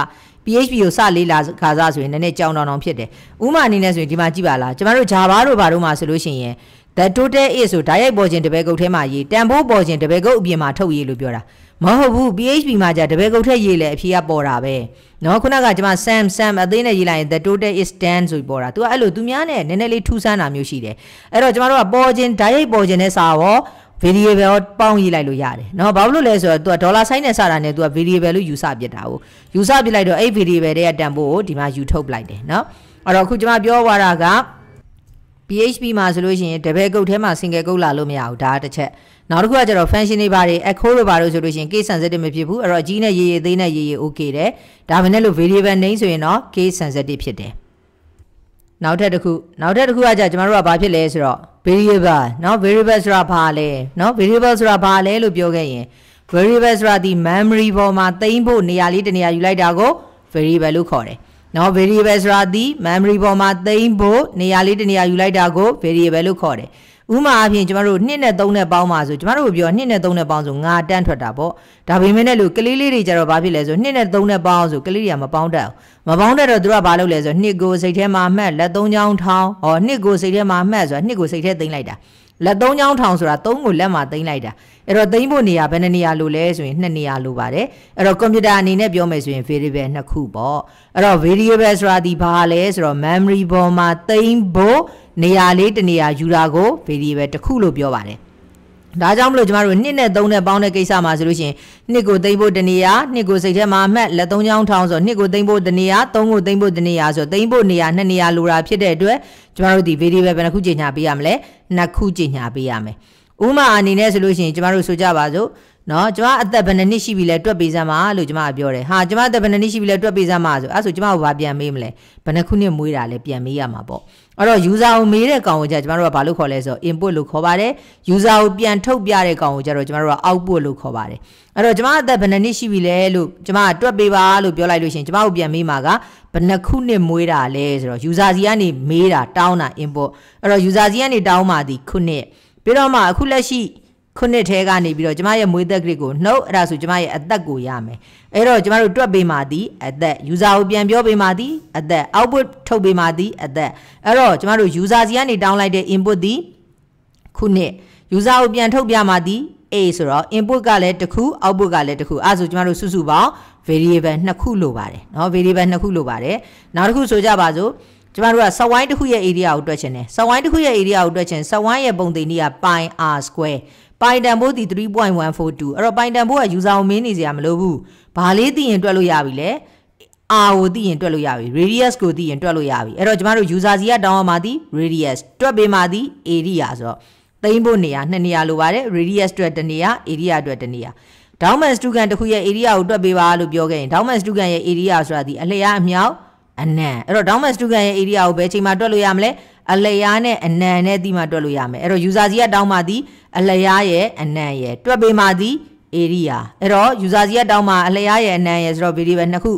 PHP ကိုစလေးလာခါစားဆိုရင်နည်းနည်းကြောင်တောင်တောင်ဖြစ်တယ်ဥမာအနေနဲ့ဆိုရင်ဒီမှာကြည့်ပါလားကျမတို့ Java တို့ဘာတို့မှာဆိုလို့ရှိရင် the total is ဆိုဓာတ်ရိုက်ပေါ်ခြင်းတပဲကုတ်ထဲမှာရေးတန်ဖိုးပေါ်ခြင်းတပဲကုတ်အပြင်မှာထုတ်ရေးလို့ပြောတာမဟုတ်ဘူး PHP မှာじゃတပည့်ကုတ်ထက်ရေးလေအဖြေကပေါ်တာပဲနော်ခုနကကျွန်မ Sam Sam အသေးနဲ့ရေးလိုက်ရင် the total is 10ဆိုပြီးပေါ်တာ तू ကအဲ့လိုသူများနဲ့နည်းနည်းလေးထူးဆန်းတာမျိုးရှိတယ်အဲ့တော့ကျွန်တော်တို့ကပေါ်ခြင်းဓာတ်ရိုက်ပေါ်ခြင်းနဲ့စာရော variable ပေါင်းရေးလိုက်လို့ရတယ်နော်ဘာလို့လဲဆိုတော့ तू က dollar sign နဲ့စတာနဲ့ तू က variable လို့ယူဆပြစ်တာကိုယူဆပြစ်လိုက်တော့အဲ့ variable တွေကတန်ဖိုးကိုဒီမှာယူထုတ်ပလိုက်တယ်နော်အဲ့တော့အခုကျွန်မပြောသွားတာက PHP မှာဆိုလို့ရှိရင် double ကုတ်ထဲမှာ single ကုတ်လာလို့မရဘူးဒါတစ်ချက်နောက်တစ်ခုကကျတော့ function တွေဘာတွေ echo တွေဘာတွေဆိုလို့ရှိရင် case sensitive မဖြစ်ဘူးအဲ့တော့အကြီးနဲ့ရေရေသေးနဲ့ရေရေ okay တယ်ဒါပေမဲ့လို့ variable name ဆိုရင်တော့ case sensitive ဖြစ်တယ်နောက်ထပ်တစ်ခုနောက်ထပ်တစ်ခုကကြကျွန်တော်တို့ကဘာဖြစ်လဲဆိုတော့ variable เนาะ variable ဆိုတာဘာလဲเนาะ variable ဆိုတာဘာလဲလို့ပြောခဲ့ရင် variable ဆိုတာဒီ memory ပေါ်မှာသိမ့်ဖို့နေရာလေးတနေရာယူလိုက်တာကို variable လို့ခေါ်တယ်เนาะ variable ဆိုတာဒီ memory ပေါ်မှာသိမ့်ဖို့နေရာလေးတနေရာယူလိုက်တာကို variable လို့ခေါ်တယ်ဥမာအဖြစ်ကျမတို့2နဲ့3နဲ့ပေါင်းပါဆိုကျမတို့ပြော2နဲ့3နဲ့ပေါင်းဆို9တန်းထွက်တာပေါ့ဒါပေမဲ့လည်းလို့ကလေးလေးတွေကြတော့ဘာဖြစ်လဲဆို2နဲ့3နဲ့ပေါင်းဆိုကလေးတွေကမပေါင်းတတ်ဘူးမပေါင်းတတ်တော့သူကဘာလုပ်လဲဆို2ကိုစိတ်ထဲမှာမှတ်လက်3ချောင်းထောင်းဟော2ကိုစိတ်ထဲမှာမှတ်ဆိုတာ2ကိုစိတ်ထဲသိမ့်လိုက်တာလက်သုံးချောင်းထောင်ဆိုတာသုံးကိုလက်မှာသိမ်းလိုက်တာအဲ့တော့သိမ်းဖို့နေရာဘယ်နှနေရာလိုလဲဆိုရင်နှစ်နေရာလိုပါတယ်အဲ့တော့ကွန်ပျူတာအနေနဲ့ပြောမယ်ဆိုရင် variable နှစ်ခုပေါ့အဲ့တော့ variable ဆိုတာဒီဘာလဲဆိုတော့ memory ပေါ်မှာသိမ်းဖို့နေရာလေးတနေရာယူတာကို variable တစ်ခုလို့ပြောပါတယ်ဒါကြောင့်မလို့ကျမတို့နှစ်နဲ့သုံးနဲ့ပေါင်းတဲ့ကိစ္စမှာဆိုလို့ရှိရင်နှစ်ကိုသိမ့်ဖို့တနေရာနှစ်ကိုစိတ်ထဲမှာအမှတ်လက်သုံးချောင်းထောင်းဆိုနှစ်ကိုသိမ့်ဖို့တနေရာသုံးကိုသိမ့်ဖို့တနေရာဆိုသိမ့်ဖို့နေရာနှစ်နေရာလိုတာဖြစ်တဲ့အတွက်ကျမတို့ဒီ variable ဘယ်နှခုကြီးညာပေးရမလဲနှစ်ခုကြီးညာပေးရမယ်ဥမာအနေနဲ့ဆိုလို့ရှိရင်ကျမတို့ဆိုကြပါစို့နော်ကျမအသက်ဘယ်နှစ်ရှိပြီလဲတွက်ပေးစမ်းပါလို့ကျမကပြောတယ်ဟာကျမအသက်ဘယ်နှစ်ရှိပြီလဲတွက်ပေးစမ်းပါဆိုအဲ့ဆိုကျမကိုဘာပြန်မေးမလဲဘယ်နှခုနှစ်မွေးတာလဲပြန်မေးရမှာပေါ့အဲ့တော့ user ကိုမေးတဲ့ကောင်ကိုじゃကျမတို့ကဘာလို့ခေါ်လဲဆိုတော့ input လို့ခေါ်ပါတယ် user ကိုပြန်ထုတ်ပြတဲ့ကောင်ကိုじゃတော့ကျမတို့က output လို့ခေါ်ပါတယ်အဲ့တော့ကျမအသက်ဘယ်နှစ်နှစ်ရှိပြီလဲလို့ကျမတွက်ပေးပါလို့ပြောလိုက်လို့ရှင်ကျမကိုပြန်မေးမှာကဘယ်နှစ်ခုနှစ်မွေးတာလဲဆိုတော့ user စီကနေမေးတာတောင်းတာ input အဲ့တော့ user စီကနေတောင်းမှသည် ခုနှစ်ပြီးတော့မှအခုလက်ရှိခုနှစ်ထဲကနေပြီးတော့ကျမရဲ့မွေးသက်ကလေးကိုနှုတ်အဲ့ဒါဆိုကျမရဲ့အသက်ကိုရမယ်အဲ့တော့ကျမတို့တွက်ပေးမှသည်အသက် user ကိုပြန်ပြောပေးမှသည်အသက် output ထုတ်ပေးမှသည်အသက်အဲ့တော့ကျမတို့ user စီကနေတောင်းလိုက်တဲ့ input သည်ခုနှစ် user ကိုပြန်ထုတ်ပြမှသည် a ဆိုတော့ input ကလည်းတစ်ခု output ကလည်းတစ်ခုအဲ့ဆိုကျမတို့စုစုပေါင်း variable နှစ်ခုလိုပါတယ်เนาะ variable နှစ်ခုလိုပါတယ်နောက်တစ်ခုဆိုကြပါစို့ကျမတို့က set wine တစ်ခုရဲ့ area ကိုတွက်ချင်တယ် set wine တစ်ခုရဲ့ area ကိုတွက်ချင် set wine ရဲ့ပုံသိနည်းက pi r square ပိုင်တန်ဘိုးဒီ3.142အဲ့တော့ပိုင်တန်ဘိုးက user ကိုမင်းနေစရာမလိုဘူးဘာလေးသိရင်တွက်လို့ရပြီလေ R ကိုသိရင်တွက်လို့ရပြီ radius ကိုသိရင်တွက်လို့ရပြီအဲ့တော့ကျမတို့ user စီကတောင်းရမှာသည် radius တွက်ပေးမှာသည် area ဆိုတော့သိမ့်ဖို့နေရာနှစ်နေရာလိုပါတယ် radius အတွက်တစ်နေရာ area အတွက်တစ်နေရာဒေါင်းမန်စတူကန်တစ်ခုရဲ့ area ကိုတွက်ပေးပါလို့ပြောခဲ့ရင်ဒေါင်းမန်စတူကန်ရဲ့ area ဆိုတာဒီအလျားအမြောက်အနံအဲ့တော့ဒေါင်းမန်စတူကန်ရဲ့ area ကိုဘယ်ချိန်မှာတွက်လို့ရမလဲအလျားနဲ့အနံနဲ့ဒီမှာတွက်လို့ရမယ်အဲ့တော့ user စီကတောင်းပါသည်အလျားရဲ့အနံရဲ့တွက်ပေးပါသည် area အဲ့တော့ user စီကတောင်းပါအလျားရဲ့အနံရဲ့ဆိုတော့ variable နှစ်ခု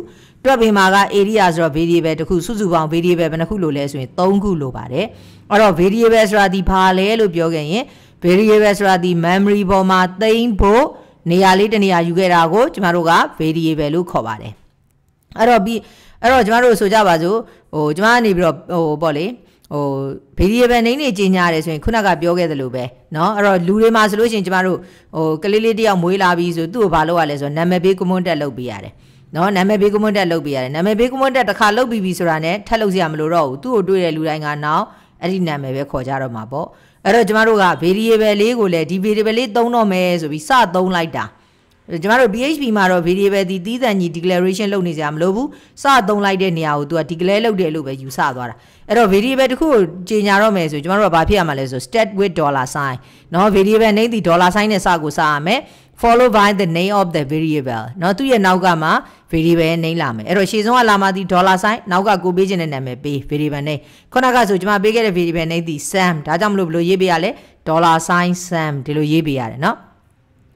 တွက်ပေးမှာက area ဆိုတော့ variable တစ်ခုစုစုပေါင်း variable ဘယ်နှခုလို့လဲဆိုရင်3ခုလို့ပါတယ်အဲ့တော့ variable ဆိုတာဒီဘာလဲလို့ပြောခဲ့ရင် variable ဆိုတာဒီ memory ပေါ်မှာသိမ့်ဖို့နေရာလေးတနေရာယူခဲ့တာကို ကျမတို့က variable လို့ခေါ်ပါတယ်အဲ့တော့ပြီးအဲ့တော့ကျမတို့ဆိုကြပါစို့ဟိုကျမကနေပြီးတော့ဟိုပေါ့လေဟိုဗီဒီယိုဘန်နေနေကြီးညာတယ်ဆိုရင်ခုနကပြောခဲ့သလိုပဲเนาะအဲ့တော့လူတွေမှာဆိုလို့ရှိရင်ကျမတို့ဟိုကလေးလေးတယောက်မွေးလာပြီဆိုသူ့ကိုဘာလုပ်ရလဲဆိုတော့နာမည်ပေးကွန်မွန်တက်လုပ်ပေးရတယ်နော်နာမည်ပေးကွန်မွန်တက်လုပ်ပေးရတယ်နာမည်ပေးကွန်မွန်တက်တစ်ခါလုပ်ပြီးပြီဆိုတာနဲ့ထပ်လုပ်စရာမလိုတော့ဘူးသူ့ကိုတွေ့တဲ့လူတိုင်းကနောက်အဲ့ဒီနာမည်ပဲခေါ်ကြတော့မှာပေါ့အဲ့တော့ကျမတို့က variable လေးကိုလည်းဒီ variable လေးသုံးတော့မယ်ဆိုပြီးစသုံးလိုက်တာကျမတို့ BHP မှာတော့ variable ဒီသီးသန့်ညီ declaration လုပ်နေကြမလို့ဘူးစသုံးလိုက်တဲ့နေရာကို तू က declare လုပ်တယ်လို့ပဲယူဆသွားတာအဲ့တော့ variable တစ်ခုကိုကြီးညာတော့မယ်ဆိုကျမတို့ကဘာဖြစ်ရမှာလဲဆို stat with dollar sign เนาะ variable name ဒီ dollar sign နဲ့စကိုစရမယ် follow by the name of the variable เนาะသူ့ရဲ့နောက်ကမှ variable name လာမယ်အဲ့တော့ရှေ့ဆုံးကလာမှဒီ dollar sign နောက်ကကိုပေးခြင်းတဲ့နာမည်ပေး variable name ခုနကဆိုကျွန်မပေးခဲ့တဲ့ variable name ဒီ sum ဒါကြောင့်မလို့ဘယ်လိုရေးပေးရလဲ dollar sign sum ဒီလိုရေးပေးရတယ်เนาะ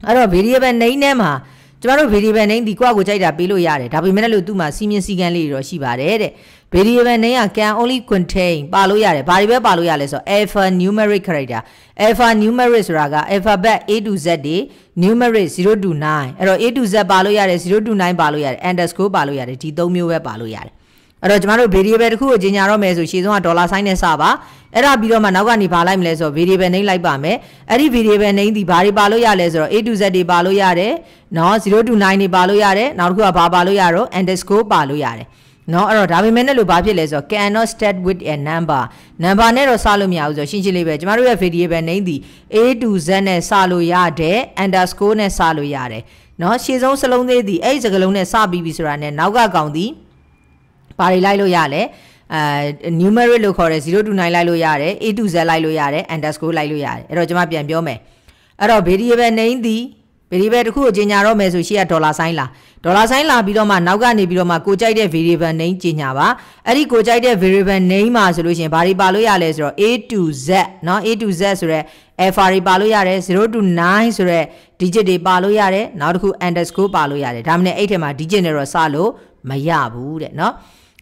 အဲ့တော့ variable name ထဲမှာကျမတို့ variable name ဒီကိုယ့်ကိုကြိုက်တာပေးလို့ရတယ်ဒါပေမဲ့လို့သူ့မှာစီမင်းစည်းကမ်းလေးတွေတော့ရှိပါတယ်တဲ့ variable name က can only contain ပါလို့ရတယ်ဘာတွေပဲပါလို့ရလဲဆိုတော့ alpha numeric character alpha numeric ဆိုတာက alphabet a to z တွေ numeric 0 to 9အဲ့တော့ a to z ပါလို့ရတယ်0 to 9ပါလို့ရတယ် underscore ပါလို့ရတယ်ဒီ၃မျိုးပဲပါလို့ရတယ်အဲ့တော့ကျမတို့ variable တစ်ခုကိုကြီးညာတော့မယ်ဆိုရှေ့ဆုံးက dollar sign နဲ့စပါအဲ့ဒါပြီးတော့မှနောက်ကနေပါလိုက်မလဲဆိုတော့ variable name လိုက်ပါမယ်အဲ့ဒီ variable name ဒီဘာတွေပါလို့ရလဲဆိုတော့ a to z တွေပါလို့ရတယ်နော်0 to 9တွေပါလို့ရတယ်နောက်တစ်ခုကဘာပါလို့ရတော့ underscore ပါလို့ရတယ်နော်အဲ့တော့ဒါပေမဲ့လည်းလို့ဘာဖြစ်လဲဆိုတော့ cannot start with a number number နဲ့တော့စလို့မရဘူးဆိုတော့ရှင်းရှင်းလေးပဲကျမတို့ရဲ့ variable name ဒီ a to z နဲ့စလို့ရတယ် underscore နဲ့စလို့ရတယ်နော်ရှေ့ဆုံးစလုံးသေးသည်အဲ့ဒီစကလုံးနဲ့စပြီးပြီဆိုတာနဲ့နောက်ကကောင်သည်ဘာတွေလိုက်လို့ရလဲအဲ numeric လို့ခေါ်တယ်029လိုက်လို့ရတယ် a to z လိုက်လို့ရတယ် underscore လိုက်လို့ရတယ်အဲ့တော့ကျွန်မပြန်ပြောမယ်အဲ့တော့ variable name သည် variable တစ်ခုကိုကြီးညာတော့မယ်ဆိုရှေ့ကဒေါ်လာဆိုင်လာဒေါ်လာဆိုင်လာပြီးတော့မှနောက်ကနေပြီးတော့မှကိုကြိုက်တဲ့ variable name ကြီးညာပါအဲ့ဒီကိုကြိုက်တဲ့ variable name မှာဆိုလို့ရှိရင်ဘာတွေပါလို့ရလဲဆိုတော့ a to z เนาะ a to z ဆိုတော့ alpha တွေပါလို့ရတယ်0 to 9ဆိုတော့ digit တွေပါလို့ရတယ်နောက်တစ်ခု underscore ပါလို့ရတယ်ဒါမှမဟုတ်အဲ့ထဲမှာ digit နဲ့တော့စလို့မရဘူးတဲ့เนาะ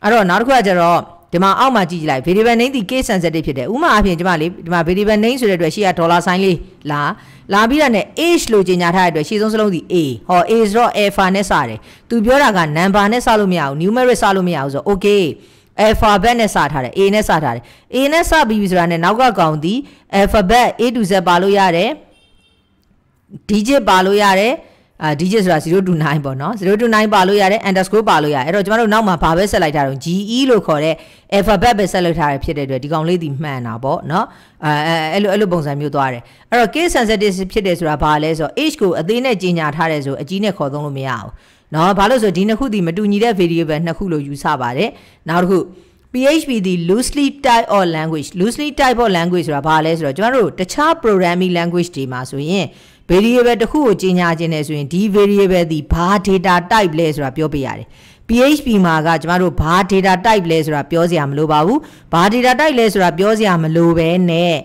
အဲ့တော့နောက်တစ်ခုကကျတော့ဒီမှာအောက်မှာကြည့်ကြည့်လိုက် variable name ဒီ case sensitive ဖြစ်တယ်ဥမာအဖြစ်ဒီမှာလေဒီမှာ variable name ဆိုတဲ့အတွက်ရှေ့ကဒေါ်လာဆိုင်လေးလာလာပြီးတာနဲ့ age လို့ကြေညာထားတဲ့အတွက်ရှေ့ဆုံးစလုံးဒီ a ဟော a ဆိုတော့ alpha နဲ့စတယ်သူပြောတာက number နဲ့စလို့မရဘူး numeric စလို့မရဘူးဆိုတော့ okay alphabet နဲ့စထားတယ် a နဲ့စထားတယ် a နဲ့စပြီးပြီဆိုတာနဲ့နောက်ကကောင်ဒီ alphabet a to z ပါလို့ရတယ် digit ပါလို့ရတယ်အာ digit ဆိုတာ029ပေါ့နော်029ပါလို့ရတယ် underscore ပါလို့ရတယ်အဲ့တော့ကျမတို့နောက်မှာဘာပဲဆက်လိုက်တာတော့ GE လို့ခေါ်တဲ့ alphabet ပဲဆက်လုပ်ထားရဖြစ်တဲ့အတွက်ဒီကောင်လေးဒီမှန်တာပေါ့နော်အဲအဲ့လိုအဲ့လိုပုံစံမျိုးသွားတယ်အဲ့တော့ case sensitive ဖြစ်တယ်ဆိုတာဘာလဲဆိုတော့ age ကိုအသေးနဲ့ကြီးညာထားတယ်ဆိုအကြီးနဲ့ခေါ်သုံးလို့မရဘူးနော်ဘာလို့ဆိုဒီနှစ်ခုဒီမတူညီတဲ့ variable နှစ်ခုလို့ယူဆပါတယ်နောက်တစ်ခု PHP ဒီ loosely type or language loosely type or language ဆိုတာဘာလဲဆိုတော့ကျမတို့တခြား programming language တွေမှာဆိုရင် variable တစ်ခုကိုကြီးညာခြင်းနဲ့ဆိုရင်ဒီ variable သည်ဘာ data type လဲဆိုတာပြောပြရတယ် PHP မှာကကျမတို့ဘာ data type လဲဆိုတာပြောစရာမလိုပါဘူးဘာ data type လဲဆိုတာပြောစရာမလိုပဲနဲ့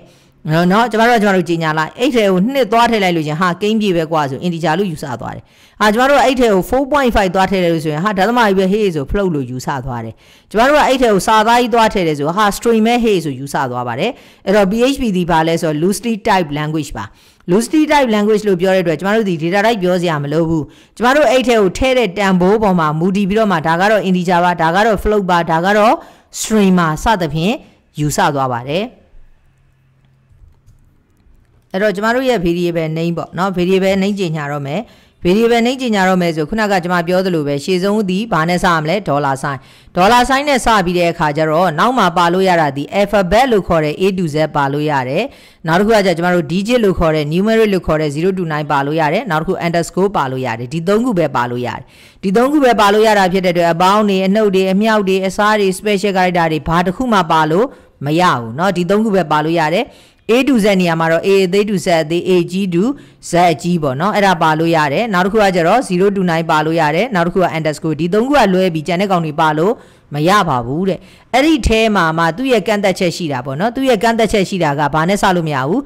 နော်နော်ကျမတို့ကကျမတို့ကြီးညာလိုက်အဲ့ထဲကိုနှစ်သွားထည့်လိုက်လို့ချင်းဟာကိန်းပြေပဲကွာဆို integer လို့ယူဆသွားတယ်။ဟာကျမတို့ကအဲ့ထဲကို4.5သွားထည့်တယ်လို့ဆိုရင်ဟာဒသမကြီးပဲ hey ဆို float လို့ယူဆသွားတယ်။ကျမတို့ကအဲ့ထဲကိုစာသားကြီးသွားထည့်တယ်ဆိုဟာ string ပဲ hey ဆိုယူဆသွားပါတယ်။အဲ့တော့ PHP ဒီပါလဲဆို loosely type language ပါ။ loosely type language လို့ပြောတဲ့အတွက်ကျမတို့ဒီ data type ပြောစရာမလိုဘူးကျမတို့အဲ့ထဲကိုထည့်တဲ့တန်ဖိုးပေါ်မှာမူတည်ပြီးတော့မှဒါကတော့ integer ပါဒါကတော့ float ပါဒါကတော့ string ပါစသဖြင့်ယူဆသွားပါတယ်အဲ့တော့ကျမတို့ရဲ့ variable name ပေါ့เนาะ variable name ကြီးညာတော့မယ်ဗီဒီယိုပဲနှိမ့်ကြညာတော့မယ်ဆိုခုနကကျွန်မပြောသလိုပဲရှေ့ဆုံးသည်ဘာနဲ့စရမလဲဒေါ်လာဆိုင်ဒေါ်လာဆိုင်နဲ့စပြီးတဲ့အခါကျတော့နောက်မှာပါလို့ရတာဒီ alphabet လို့ခေါ်တဲ့ A to Z ပါလို့ရတယ်နောက်တစ်ခုကကျကျွန်တော်တို့ digit လို့ခေါ်တဲ့ numeric လို့ခေါ်တဲ့0 to 9ပါလို့ရတယ်နောက်တစ်ခု underscore ပါလို့ရတယ်ဒီသုံးခုပဲပါလို့ရတယ်ဒီသုံးခုပဲပါလို့ရတာဖြစ်တဲ့အတွက်အပေါင်းတွေအနှုတ်တွေအမြောက်တွေအစားတွေ special character တွေဘာတစ်ခုမှပါလို့မရဘူးเนาะဒီသုံးခုပဲပါလို့ရတယ် A to Z နေရာမှာတော့ A အသေး to Z အသေး A ကြီး to Z ကြီးပေါ့နော်အဲ့ဒါပါလို့ရတယ်နောက်တစ်ခုကကျတော့0 to 9ပါလို့ရတယ်နောက်တစ်ခုက underscore ဒီသုံးခုကလွဲပြီးကျန်တဲ့ကောင်တွေပါလို့မရပါဘူးတဲ့အဲ့ဒီထဲမှာမှသူ့ရဲ့ကန့်သက်ချက်ရှိတာပေါ့နော်သူ့ရဲ့ကန့်သက်ချက်ရှိတာကဘာနဲ့စလို့မရဘူး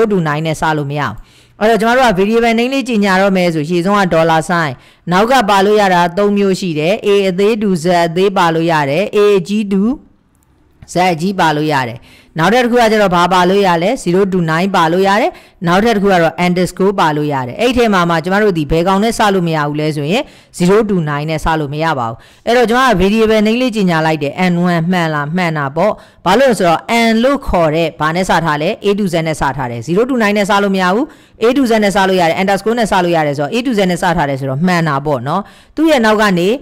0 to 9နဲ့စလို့မရဘူးအဲ့တော့ကျမတို့က variable name လေးကြီးညာတော့မယ်ဆိုရေဆုံးကဒေါ်လာ sign နောက်ကပါလို့ရတာ၃မျိုးရှိတယ် a အသေး to z အသေးပါလို့ရတယ် a ကြီး to ဇက်ကြီးပါလို့ရတယ်နောက်ထပ်တစ်ခုကကျတော့ဘာပါလို့ရလဲ029ပါလို့ရတယ်နောက်ထပ်တစ်ခုကတော့ underscore ပါလို့ရတယ်အဲ့ထဲမှာမှကျမတို့ဒီဘယ်ကောင်နဲ့စလို့မရဘူးလဲဆိုရင်029နဲ့စလို့မရပါဘူးအဲ့တော့ကျမက variable name လေးကြီးညာလိုက်တယ် n1 မှန်လားမှန်တာပေါ့ဘာလို့လဲဆိုတော့ n လို့ခေါ်တဲ့ဘာနဲ့စထားလဲ a to z နဲ့စထားတယ်029နဲ့စလို့မရဘူး a to z နဲ့စလို့ရတယ် underscore နဲ့စလို့ရတယ်ဆိုတော့ a to z နဲ့စထားတယ်ဆိုတော့မှန်တာပေါ့နော်သူ့ရဲ့နောက်ကနေ0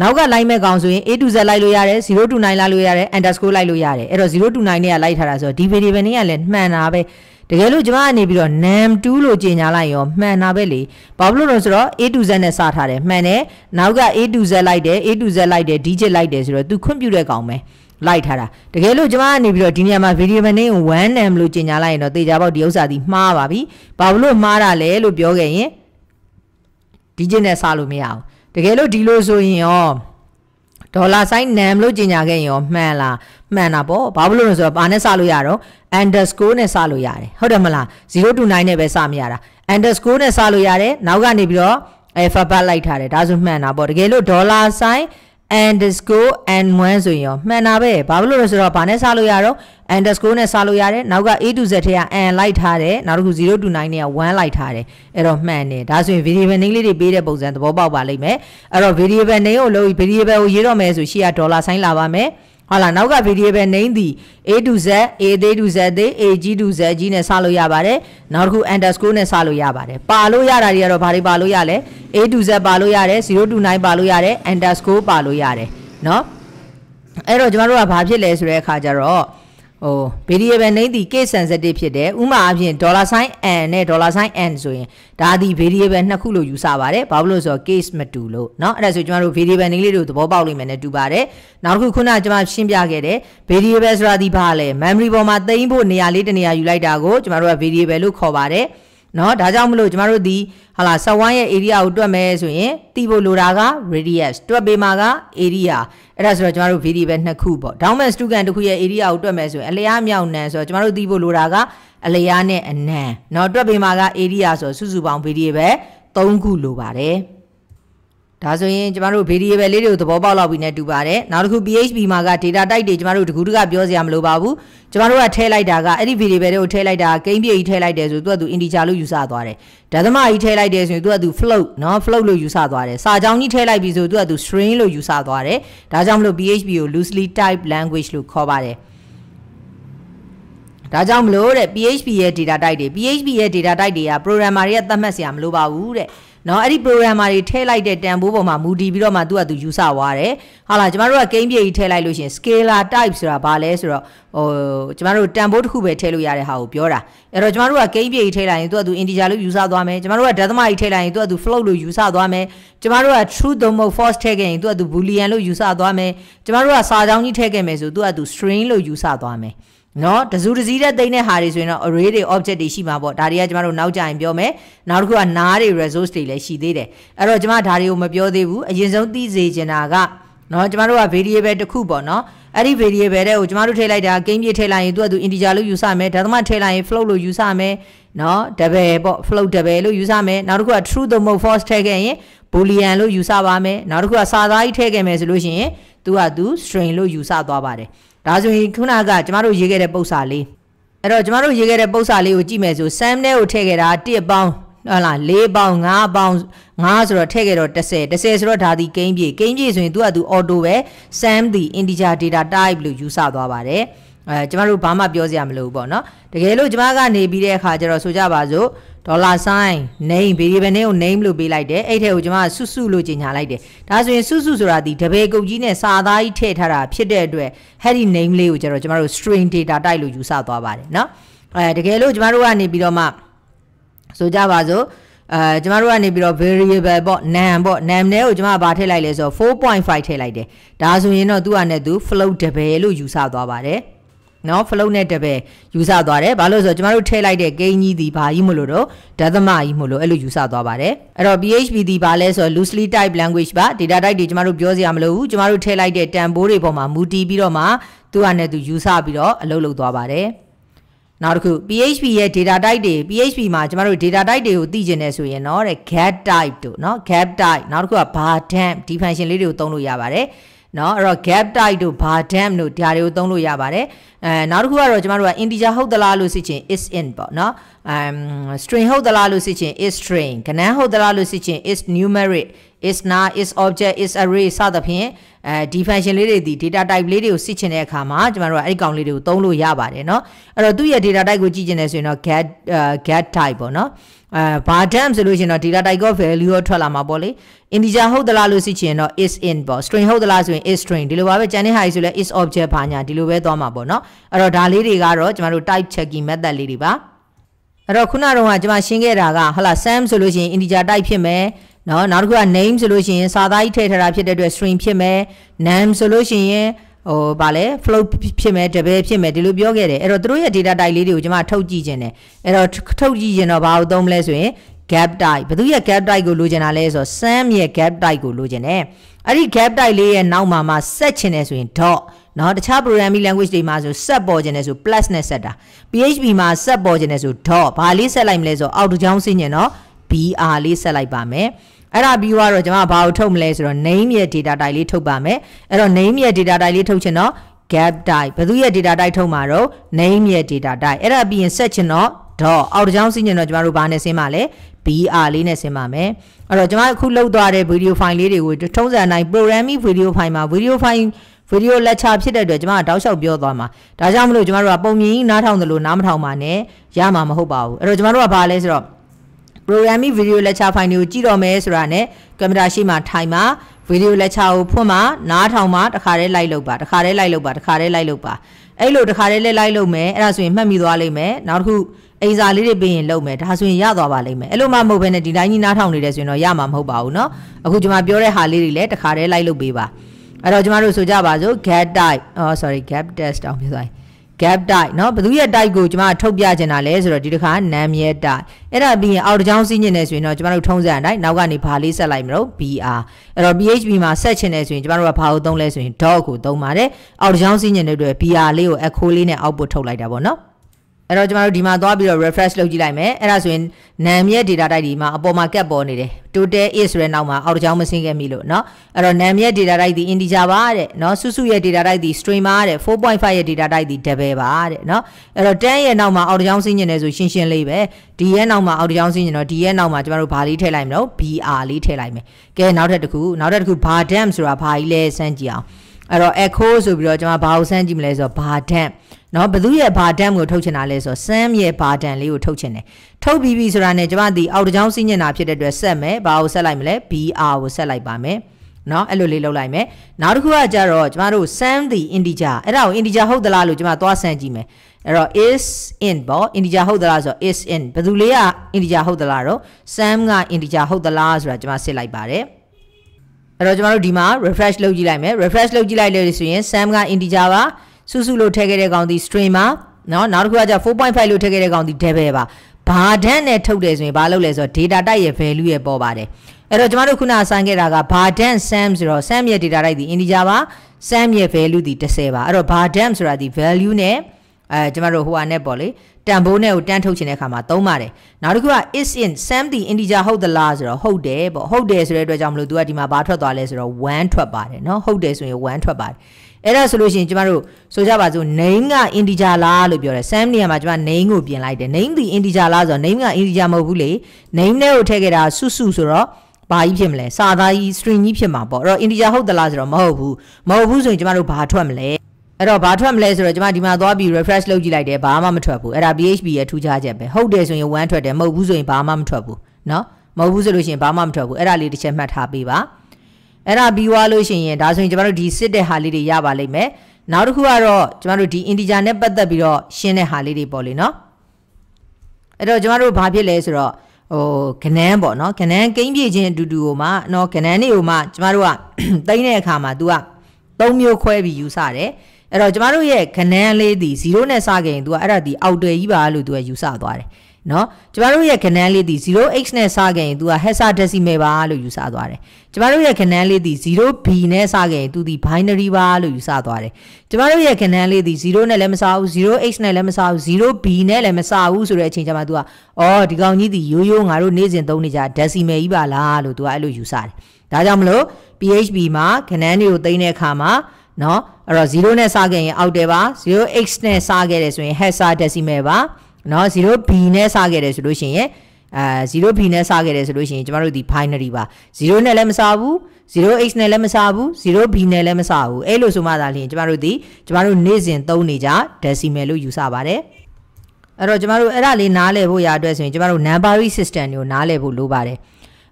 နောက်ကလိုက်မဲ့ကောင်ဆိုရင် A to Z လိုက်လို့ရတယ်0 to 9လိုက်လို့ရတယ် underscore လိုက်လို့ရတယ်အဲ့တော့0 to 9နဲ့ကလိုက်ထားတာဆိုတော့ဒီ variable နဲ့ကလည်းမှန်တာပဲတကယ်လို့ကျမကနေပြီးတော့ num 2လို့ကြေညာလိုက်ရောမှန်တာပဲလေဘာလို့လဲဆိုတော့ A to Z နဲ့စထားတယ်မှန်တယ်နောက်က A to Z လိုက်တယ် A to Z လိုက်တယ် digit လိုက်တယ်ဆိုတော့ तू ခွင့်ပြုတဲ့ကောင်ပဲလိုက်ထားတာတကယ်လို့ကျမကနေပြီးတော့ဒီနေရာမှာ variable name 1 num လို့ကြေညာလိုက်ရင်တော့တေချာပေါက်ဒီဥစ္စာဒီမှားပါပြီဘာလို့မှားတာလဲလို့ပြောခဲ့ရင် digit နဲ့စလို့မရဘူးတကယ်လို့ဒီလိုဆိုရင်ရောဒေါ်လာဆိုင်နမ်လို့ကြီးညာခဲ့ရင်ရောမှန်လားမှန်တာပေါ့ဘာဖြစ်လို့လဲဆိုတော့ဘာနဲ့စလို့ရတော့ underscore နဲ့စလို့ရတယ်ဟုတ်တယ်မလား029နဲ့ပဲစမရတာ underscore နဲ့စလို့ရတယ်နောက်ကနေပြီးတော့ alphabet လိုက်ထားတယ်ဒါဆိုမှန်တာပေါ့တကယ်လို့ဒေါ်လာဆိုင် underscore and 1ဆိုရင်ရောမှန်တာပဲဘာလို့လဲဆိုတော့ဘာနဲ့စလို့ရတော့ underscore နဲ့စလို့ရတယ်နောက်က a to z ထဲက and လိုက်ထားတယ်နောက်တစ်ခု0 to 9နဲ့က1လိုက်ထားတယ်အဲ့တော့မှန်တယ်ဒါဆိုရင် variable name လေးတွေပေးတဲ့ပုံစံသဘောပေါက်ပါလိမ့်မယ်အဲ့တော့ variable name ကိုလို့ variable ကိုရေးတော့မယ်ဆိုရှေ့ကဒေါ်လာဆိုင်လာပါမယ်ဟုတ်လားနောက်က PDF ပဲ name သည် A to Z A သေး to Z သေး A G to Z G နဲ့စလို့ရပါတယ်နောက်တစ်ခု underscore နဲ့စလို့ရပါတယ်ပါလို့ရတာတွေကတော့ဘာတွေပါလို့ရလဲ A to Z ပါလို့ရတယ်0 to 9ပါလို့ရတယ် underscore ပါလို့ရတယ်เนาะအဲ့တော့ကျမတို့ကဘာဖြစ်လဲဆိုတဲ့အခါကျတော့ဟို variable name ဒီ case sensitive ဖြစ်တယ်ဥမာအပြင် dollar sign and နဲ့ dollar sign and ဆိုရင်ဒါဒီ variable နှစ်ခုလို့ယူဆပါတယ်ဘာလို့လဲဆိုတော့ case မတူလို့เนาะအဲ့ဒါဆိုကျွန်တော်တို့ variable name လေးတို့သဘောပေါက်လိမ့်မယ်နဲ့တူပါတယ်နောက်တစ်ခုခုနကကျွန်မရှင်းပြခဲ့တယ် variable ဆိုတာဒီဘာလဲ memory ပေါ်မှာသိမ်းဖို့နေရာလေးတစ်နေရာယူလိုက်တာကိုကျွန်တော်တို့က variable လို့ခေါ်ပါတယ်เนาะဒါကြောင့်မလို့ကျမတို့ဒီဟာလာဆက်ဝိုင်းရဲ့ area ကိုတွက်မယ်ဆိုရင်တိဖို့လိုတာက radius တွက်ပေးမှာက area အဲ့ဒါဆိုတော့ကျမတို့ video ပဲနှစ်ခုပေါ့ down man stukan တစ်ခုရဲ့ area ကိုတွက်မယ်ဆိုရင်အလျားမြောက်နံဆိုတော့ကျမတို့တိဖို့လိုတာကအလျားနဲ့အနံเนาะတွက်ပေးမှာက area ဆိုတော့စုစုပေါင်း video ပဲ၃ခုလိုပါတယ်ဒါဆိုရင်ကျမတို့ variable လေးတွေကိုသဘောပေါက်လောက်ပြီနဲ့တူပါတယ်နောက်တစ်ခု PHP မှာက data type တွေကျမတို့တကူတကပြောစရာမလိုပါဘူးကျမတို့ကထည့်လိုက်တာကအဲ့ဒီ variable တွေကိုထည့်လိုက်တာကိန်းပြည့်ကြီးထည့်လိုက်တယ်ဆိုသူကသူ integer လို့ယူဆသွားတယ်ဒသမကြီးထည့်လိုက်တယ်ဆိုရင်သူကသူ float နော် float လို့ယူဆသွားတယ်စာကြောင်းကြီးထည့်လိုက်ပြီဆိုသူကသူ string လို့ယူဆသွားတယ်ဒါကြောင့်မလို့ PHP ကို loosely typed language လို့ခေါ်ပါတယ်ဒါကြောင့်မလို့တဲ့ PHP ရဲ့ data type တွေ PHP ရဲ့ data type တွေက programmer တွေကသတ်မှတ်စရာမလိုပါဘူးတဲ့နော်အဲ့ဒီ programmer တွေထည့်လိုက်တဲ့တန်ဖိုးပေါ်မှာမူတည်ပြီးတော့မှသူကသူယူဆသွားတယ်ဟာလားကျမတို့က game ပြေကြီးထည့်လိုက်လို့ရှင် scalar type ဆိုတာဘာလဲဆိုတော့ဟိုကျမတို့တန်ဖိုးတစ်ခုပဲထည့်လို့ရတဲ့ဟာကိုပြောတာအဲ့တော့ကျမတို့က game ပြေကြီးထည့်လိုက်ရင်သူကသူ integer လို့ယူဆသွားမယ်ကျမတို့က decimal ကြီးထည့်လိုက်ရင်သူကသူ float လို့ယူဆသွားမယ်ကျမတို့က true သို့မဟုတ် false ထည့်ခဲ့ရင်သူကသူ boolean လို့ယူဆသွားမယ်ကျမတို့ကစာကြောင်းကြီးထည့်ခဲ့မယ်ဆိုသူကသူ string လို့ယူဆသွားမယ်နော်တစုတစည်းတဲ့တိတ်တဲ့ဟာတွေဆိုရင်တော့ array တွေ object တွေရှိမှာပေါ့ဒါတွေကကျမတို့နောက်ကြရင်ပြောမယ်နောက်တစ်ခုကနားတွေ resource တွေလည်းရှိသေးတယ်အဲ့တော့ကျမဒါတွေကိုမပြောသေးဘူးအရင်ဆုံးသိစေချင်တာကနော်ကျမတို့က variable တစ်ခုပေါ့နော်အဲ့ဒီ variable တဲ့ကိုကျမတို့ထည့်လိုက်တာ game ပြည့်ထည့်လိုက်ရင်သူကသူ integer လို့ယူဆမယ်ဒါသမထည့်လိုက်ရင် float လို့ယူဆမယ်နော် double ပေါ့ float double လို့ယူဆမယ်နောက်တစ်ခုက true သို့မဟုတ် false ထည့်ခဲ့ရင် boolean လို့ယူဆပါမယ်နောက်တစ်ခုကစာသားကြီးထည့်ခဲ့မယ်ဆိုလို့ရှိရင်သူကသူ string လို့ယူဆသွားပါတယ်ဒါဆိုရင်ခုနကကျမတို့ရေးခဲ့တဲ့ပုံစံလေးအဲ့တော့ကျမတို့ရေးခဲ့တဲ့ပုံစံလေးကိုကြည့်မယ်ဆို sum နဲ့ကိုထည့်ခဲ့တာ1ပေါင်းဟုတ်လား4ပေါင်း5ပေါင်း5ဆိုတော့ထည့်ခဲ့တော့10 10ဆိုတော့ဒါဒီကိန်းပြေကိန်းပြေဆိုရင်သူကသူ auto ပဲ sum the integer data type လို့ယူဆသွားပါတယ်အဲကျမတို့ဘာမှပြောစရာမလိုဘူးပေါ့နော်တကယ်လို့ကျမကနေပြီးတဲ့အခါကျတော့ဆိုကြပါစို့ဒေါ်လာဆိုင်နေမ်ဗီရီဘယ်နဲ့ကိုနေမ်လို့ပေးလိုက်တယ်အဲ့ထဲကိုကျွန်မဆုစုလို့ကြီးညာလိုက်တယ်ဒါဆိုရင်ဆုစုဆိုတာဒီတပည့်ကုတ်ကြီးနဲ့စာသားကြီးထည့်ထားတာဖြစ်တဲ့အတွက်ဟဲ့ဒီ name လေးကိုကျွန်တော်ကျွန်တော်တို့ string data type လို့ယူဆသွားပါတယ်เนาะအဲတကယ်လို့ကျွန်တော်တို့ကနေပြီးတော့မှဆိုကြပါစို့အဲကျမတို့ကနေပြီးတော့ variable ပေါ့ num ပေါ့ num နဲ့ကိုကျမဘာထည့်လိုက်လဲဆိုတော့4.5ထည့်လိုက်တယ်ဒါဆိုရင်တော့သူ့အနေနဲ့သူ float တပယ်လို့ယူဆသွားပါတယ်နော် float နဲ့တပဲယူဆသွားတယ်ဘာလို့ဆိုတော့ကျမတို့ထည့်လိုက်တဲ့ဂိမ်းကြီးဒီဘာကြီးမလို့တော့ဒသမကြီးမလို့အဲ့လိုယူဆသွားပါတယ်အဲ့တော့ PHP ဒီဘာလဲဆိုတော့ loosely type language ပါ data type တွေကျမတို့ပြောစရာမလိုဘူးကျမတို့ထည့်လိုက်တဲ့တန်ဖိုးတွေပေါ်မှာမူတည်ပြီးတော့မှသူ့အနေနဲ့သူယူဆပြီးတော့အလုပ်လုပ်သွားပါတယ်နောက်တစ်ခု PHP ရဲ့ data type တွေ PHP မှာကျမတို့ data type တွေကိုသိကျင်နေဆိုရင်เนาะတဲ့ get type တို့เนาะ gap type နောက်တစ်ခုက bar temp ဒီ function လေးတွေကိုသုံးလို့ရပါတယ်เนาะအဲ့တော့ gap type တို့ bar temp တို့ဒါတွေကိုသုံးလို့ရပါတယ်အဲနောက်တစ်ခုကတော့ကျမတို့က integer ဟုတ်သလားလို့စစ်ချင် is int ပေါ့နော် um string ဟုတ်သလားလို့စစ်ချင် is string ကဏ္ဍဟုတ်သလားလို့စစ်ချင် is numeric is na is object is array စသဖြင့်အဲဒီ function လေးတွေဒီ data type လေးတွေကိုစစ်ချင်တဲ့အခါမှာကျမတို့ကအဲ့ဒီကောင်လေးတွေကိုသုံးလို့ရပါတယ်เนาะအဲ့တော့သူ့ရဲ့ data type ကိုကြည့်ချင်တယ်ဆိုရင်တော့ get get type ပေါ့เนาะအဲဘာတမ်ဆိုလို့ရှင်တော့ data type က value ရောထွက်လာမှာပေါ့လေ integer ဟုတ်သလားလို့စစ်ချင်တော့ is int ပေါ့ string ဟုတ်သလားဆိုရင် is string ဒီလိုပါပဲကျန်တဲ့ဟာကြီးဆိုလဲ is object ဘာညာဒီလိုပဲသွားမှာပေါ့เนาะအဲ့တော့ဒါလေးတွေကတော့ကျမတို့ type checking method လေးတွေပါအဲ့တော့ခုနကတော့ကျွန်မရှင်းခဲ့တာကဟုတ်လား sum ဆိုလို့ရှိရင် integer type ဖြစ်မယ်နော်နောက်တစ်ခုက name ဆိုလို့ရှိရင်စာသားကြီးထည့်ထားတာဖြစ်တဲ့အတွက် string ဖြစ်မယ် name ဆိုလို့ရှိရင်ဟိုဗာလဲ flow ဖြစ်မယ် double ဖြစ်မယ်ဒီလိုပြောခဲ့တယ်အဲ့တော့တို့ရဲ့ data type လေးတွေကိုကျွန်မထုတ်ကြည့်ခြင်းတယ်အဲ့တော့ထုတ်ကြည့်ခြင်းတော့ဘာလို့သုံးမလဲဆိုရင် gap type ဘသူရဲ့ gap type ကိုလိုချင်တာလဲဆိုတော့ sum ရဲ့ gap type ကိုလိုချင်တယ်အဲ့ဒီ gap type လေးရဲ့နောက်မှာမှ set ချင်တယ်ဆိုရင် dot နော်တခြား programming language တွေမှာဆို set ပေါ်ခြင်းနဲ့ဆို plus နဲ့ set တာ PHP မှာ set ပေါ်ခြင်းနဲ့ဆို dot ဘာလေး set လိုက်မလဲဆိုအောက်တစ်ချောင်းဆင်းရင်တော့ BR လေး set လိုက်ပါမယ်အဲ့ဒါပြီးတော့ကျွန်မဘာကိုထုတ်မလဲဆိုတော့ name ရဲ့ data type လေးထုတ်ပါမယ်အဲ့တော့ name ရဲ့ data type လေးထုတ်ချင်တော့ gap type ဘယ်သူရဲ့ data type ထုတ်မှာတော့ name ရဲ့ data type အဲ့ဒါပြီးရင် set ချင်တော့ dot အောက်တစ်ချောင်းဆင်းရင်တော့ကျွန်တော်တို့ဘာနဲ့ဆင်းပါလဲ BR လေးနဲ့ဆင်ပါမယ်အဲ့တော့ကျွန်မအခုလုပ်သွားတဲ့ video file လေးတွေကိုထုံးစံအတိုင်း programming video file မှာ video file ဗီဒီယိုလက်ချာဖြစ်တဲ့အတွက်ကျမကတောက်လျှောက်ပြောသွားမှာဒါကြောင့်မလို့ကျမတို့ကပုံမြင်ကြီးနားထောင်သလိုနားမထောင်ပါနဲ့ရမှာမဟုတ်ပါဘူးအဲ့တော့ကျမတို့ကဘာလဲဆိုတော့ programming video lecture file တွေကိုကြည့်တော့မယ်ဆိုတာနဲ့ကင်မရာရှေ့မှာထိုင်ပါ video lecture ကိုဖွင့်ပါနားထောင်ပါတခါတည်း live လုပ်ပါတခါတည်း live လုပ်ပါတခါတည်း live လုပ်ပါအဲ့လိုတခါတည်းလဲ live လုပ်မယ်အဲ့ဒါဆိုရင်မှတ်မိသွားလိမ့်မယ်နောက်တစ်ခုအိမ်စာလေးတွေပြင်ရင်လုပ်မယ်ဒါဆိုရင်ရသွားပါလိမ့်မယ်အဲ့လိုမှမဟုတ်ဘဲနဲ့ဒီတိုင်းကြီးနားထောင်နေတယ်ဆိုရင်တော့ရမှာမဟုတ်ပါဘူးเนาะအခုကျွန်မပြောတဲ့ဟာလေးတွေလည်းတခါတည်း live လုပ်ပေးပါအဲ့တော့ကျမတို့ဆိုကြပါစို့ gap type အော် sorry gap test အောင်ပြောလိုက် gap type เนาะဘသူရဲ့ type ကိုကျမထုတ်ပြချင်တာလဲဆိုတော့ဒီတစ်ခါနာမည် type အဲ့ဒါပြီးရင်အောက်တစ်ချောင်းစီးညင်နေဆိုရင်တော့ကျမတို့ထုံးစံအတိုင်းနောက်ကနေဘာလေးဆက်လိုက်မလို့ br အဲ့တော့ php မှာဆက်ချင်နေဆိုရင်ကျမတို့ကဘာကိုသုံးလဲဆိုရင် dot ကိုသုံးပါတယ်အောက်တစ်ချောင်းစီးညင်တဲ့အတွက် br လေးကို echo လေးနဲ့ output ထုတ်လိုက်တာပေါ့เนาะအဲ့တော့ကျမတို့ဒီမှာသွားပြီးတော့ refresh လုပ်ကြည့်လိုက်မယ်အဲ့ဒါဆိုရင်နာမည် data type ဒီမှာအပေါ်မှာကပ်ပေါ်နေတယ် total is ဆိုတဲ့နောက်မှာအောက်တစ်ချောင်းမဆင်းခဲ့မိလို့เนาะအဲ့တော့နာမည် data type ဒီ integer ပါတဲ့เนาะစုစုရဲ့ data type ဒီ string ပါတဲ့4.5ရဲ့ data type ဒီ double ပါတဲ့เนาะအဲ့တော့10ရဲ့နောက်မှာအောက်တစ်ချောင်းဆင်းညင်နေဆိုရှင်းရှင်းလေးပဲဒီရဲ့နောက်မှာအောက်တစ်ချောင်းဆင်းညင်တော့ဒီရဲ့နောက်မှာကျမတို့ဘာလေးထည့်လိုက်မလို့ br လေးထည့်လိုက်မယ်ကဲနောက်ထပ်တစ်ခုနောက်ထပ်တစ်ခု bar dam ဆိုတာဘာကြီးလဲစမ်းကြည့်အောင်အဲ့တော့ echo ဆိုပြီးတော့ကျွန်မဘာကိုစမ်းကြည့်မလဲဆိုတော့ဘာဒန့်เนาะဘသူရဲ့ဘာဒန့်ကိုထုတ်ချင်တာလဲဆိုတော့စမ်းရဲ့ဘာဒန့်လေးကိုထုတ်ချင်တယ်ထုတ်ပြီးပြီဆိုတာနဲ့ကျွန်မဒီအောက်တကြောင်းစီးညင်တာဖြစ်တဲ့အတွက်ဆက်မယ်ဘာကိုဆက်လိုက်မလဲ br ကိုဆက်လိုက်ပါမယ်เนาะအဲ့လိုလေးလောက်လိုက်မယ်နောက်တစ်ခုကကြတော့ကျမတို့ sum the integer အဲ့ဒါကို integer ဟုတ်သလားလို့ကျမသွားဆန်းကြည့်မယ်အဲ့တော့ is in ပေါ့ integer ဟုတ်သလားဆိုတော့ is in ဘယ်သူလေးက integer ဟုတ်သလားတော့ sum က integer ဟုတ်သလားဆိုတာကျမစစ်လိုက်ပါတယ်အဲ့တော့ကျမတို့ဒီမှာ refresh လုပ်ကြည့်လိုက်မယ် refresh လုပ်ကြည့်လိုက်လို့ဆိုရင် sum က integer ပါစုစုလို့ထည့်ခဲ့တဲ့ကောင်ဒီ string ပါနော်နောက်တစ်ခုကကြ4.5လို့ထည့်ခဲ့တဲ့ကောင်ဒီ double ပါဘာဒန့်နဲ့ထုတ်တယ်ဆိုရင်ဘာလုပ်လဲဆိုတော့ data type ရဲ့ value ရဲ့ပေါ်ပါတယ်အဲ့တော့ကျမတို့ခုနအဆိုင်ခဲ့တာကဘာဒန့် sum ဆိုတော့ sum ရဲ့ data type ဒီ integer ပါ sum ရဲ့ value ဒီ30ပါအဲ့တော့ဘာဒန့်ဆိုတာဒီ value နဲ့အဲကျမတို့ဟိုဟာနဲ့ပေါ့လေတန်ဖိုးနဲ့ကိုတန်းထုတ်ခြင်းတဲ့အခါမှာသုံးပါတယ်နောက်တစ်ခုက is in sam the integer ဟုတ်သလားဆိုတော့ဟုတ်တယ်ပေါ့ဟုတ်တယ်ဆိုတဲ့အတွက်ကြောင့်မလို့ तू ကဒီမှာဘာထွက်သွားလဲဆိုတော့1ထွက်ပါတယ်เนาะဟုတ်တယ်ဆိုရင်1ထွက်ပါတယ်အဲ့ဒါဆိုလို့ရှိရင်ကျမတို့ဆိုကြပါစို့ name က integer လားလို့ပြောတယ် sam နေရာမှာကျမ name ကိုပြင်လိုက်တယ် name the integer လားဆိုတော့ name က integer မဟုတ်ဘူးလေ name နဲ့ကိုထည့်ခဲ့တာစုစုဆိုတော့ဘာကြီးဖြစ်မလဲစာသားကြီး string ကြီးဖြစ်မှာပေါ့အဲ့တော့ integer ဟုတ်သလားဆိုတော့မဟုတ်ဘူးမဟုတ်ဘူးဆိုရင်ကျမတို့ဘာထွက်မလဲအဲ့တော့ဘာထွက်မလဲဆိုတော့ကျမဒီမှာသွားပြီး refresh လုပ်ကြည့်လိုက်တယ်ဘာမှမထွက်ဘူးအဲ့ဒါ PHP ရဲ့ထူးခြားချက်ပဲဟုတ်တယ်ဆိုရင်1ထွက်တယ်မဟုတ်ဘူးဆိုရင်ဘာမှမထွက်ဘူးเนาะမဟုတ်ဘူးဆိုလို့ရှိရင်ဘာမှမထွက်ဘူးအဲ့ဒါလေးတစ်ချက်မှတ်ထားပေးပါအဲ့ဒါပြီးွားလို့ရှိရင်ဒါဆိုရင်ကျမတို့ဒီစစ်တဲ့ဟာလေးတွေရပါလိမ့်မယ်နောက်တစ်ခုကတော့ကျမတို့ဒီ integer နဲ့ပတ်သက်ပြီးတော့ရှင်းတဲ့ဟာလေးတွေပေါ့လေเนาะအဲ့တော့ကျမတို့ဘာဖြစ်လဲဆိုတော့ဟိုကနန်းပေါ့เนาะကနန်းကိန်းပြည့်ခြင်းအတူတူကိုမှเนาะကနန်းတွေကိုမှကျမတို့ကတိမ့်တဲ့အခါမှာ तू က၃မျိုးခွဲပြီးယူဆတယ်အဲ့တော့ကျမတို့ရဲ့ခဏန်းလေးဒီ0နဲ့စခဲ့ရင် तू ကအဲ့ဒါဒီအောက်တယ်ကြီးပါလို့ तू ကယူဆသွားတယ်နော်ကျမတို့ရဲ့ခဏန်းလေးဒီ 0x နဲ့စခဲ့ရင် तू က hexadecimal ပါလို့ယူဆသွားတယ်ကျမတို့ရဲ့ခဏန်းလေးဒီ 0b နဲ့စခဲ့ရင် तू ဒီ binary ပါလို့ယူဆသွားတယ်ကျမတို့ရဲ့ခဏန်းလေးဒီ0နဲ့လည်းမစဘူး 0x နဲ့လည်းမစဘူး 0b နဲ့လည်းမစဘူးဆိုတဲ့အချိန်ကျမှ तू ကအော်ဒီကောင်ကြီးဒီရိုးရိုးငါတို့နေ့စဉ်သုံးနေကြ decimal ကြီးပါလားလို့ तू ကအဲ့လိုယူဆတယ်ဒါကြောင့်မလို့ PHP မှာခဏန်းတွေကိုသိတဲ့အခါမှာเนาะအဲ့တော့0နဲ့စခဲ့ရင် outer ပါ 0x နဲ့စခဲ့တယ်ဆိုရင် hexadecimal ပါเนาะ 0b နဲ့စခဲ့တယ်ဆိုလို့ရှိရင်အဲ 0b နဲ့စခဲ့တယ်ဆိုလို့ရှိရင်ကျမတို့ဒီ binary ပါ0နဲ့လည်းမစဘူး 0x နဲ့လည်းမစဘူး 0b နဲ့လည်းမစဘူးအဲ့လိုဆိုမှသာလျှင်ကျမတို့ဒီကျမတို့နေ့စဉ်သုံးနေကြ decimal လို့ယူဆပါတယ်အဲ့တော့ကျမတို့အဲ့ဒါလေးနားလည်ဖို့ရအတွက်ဆိုရင်ကျမတို့ numbering system ကိုနားလည်ဖို့လိုပါတယ်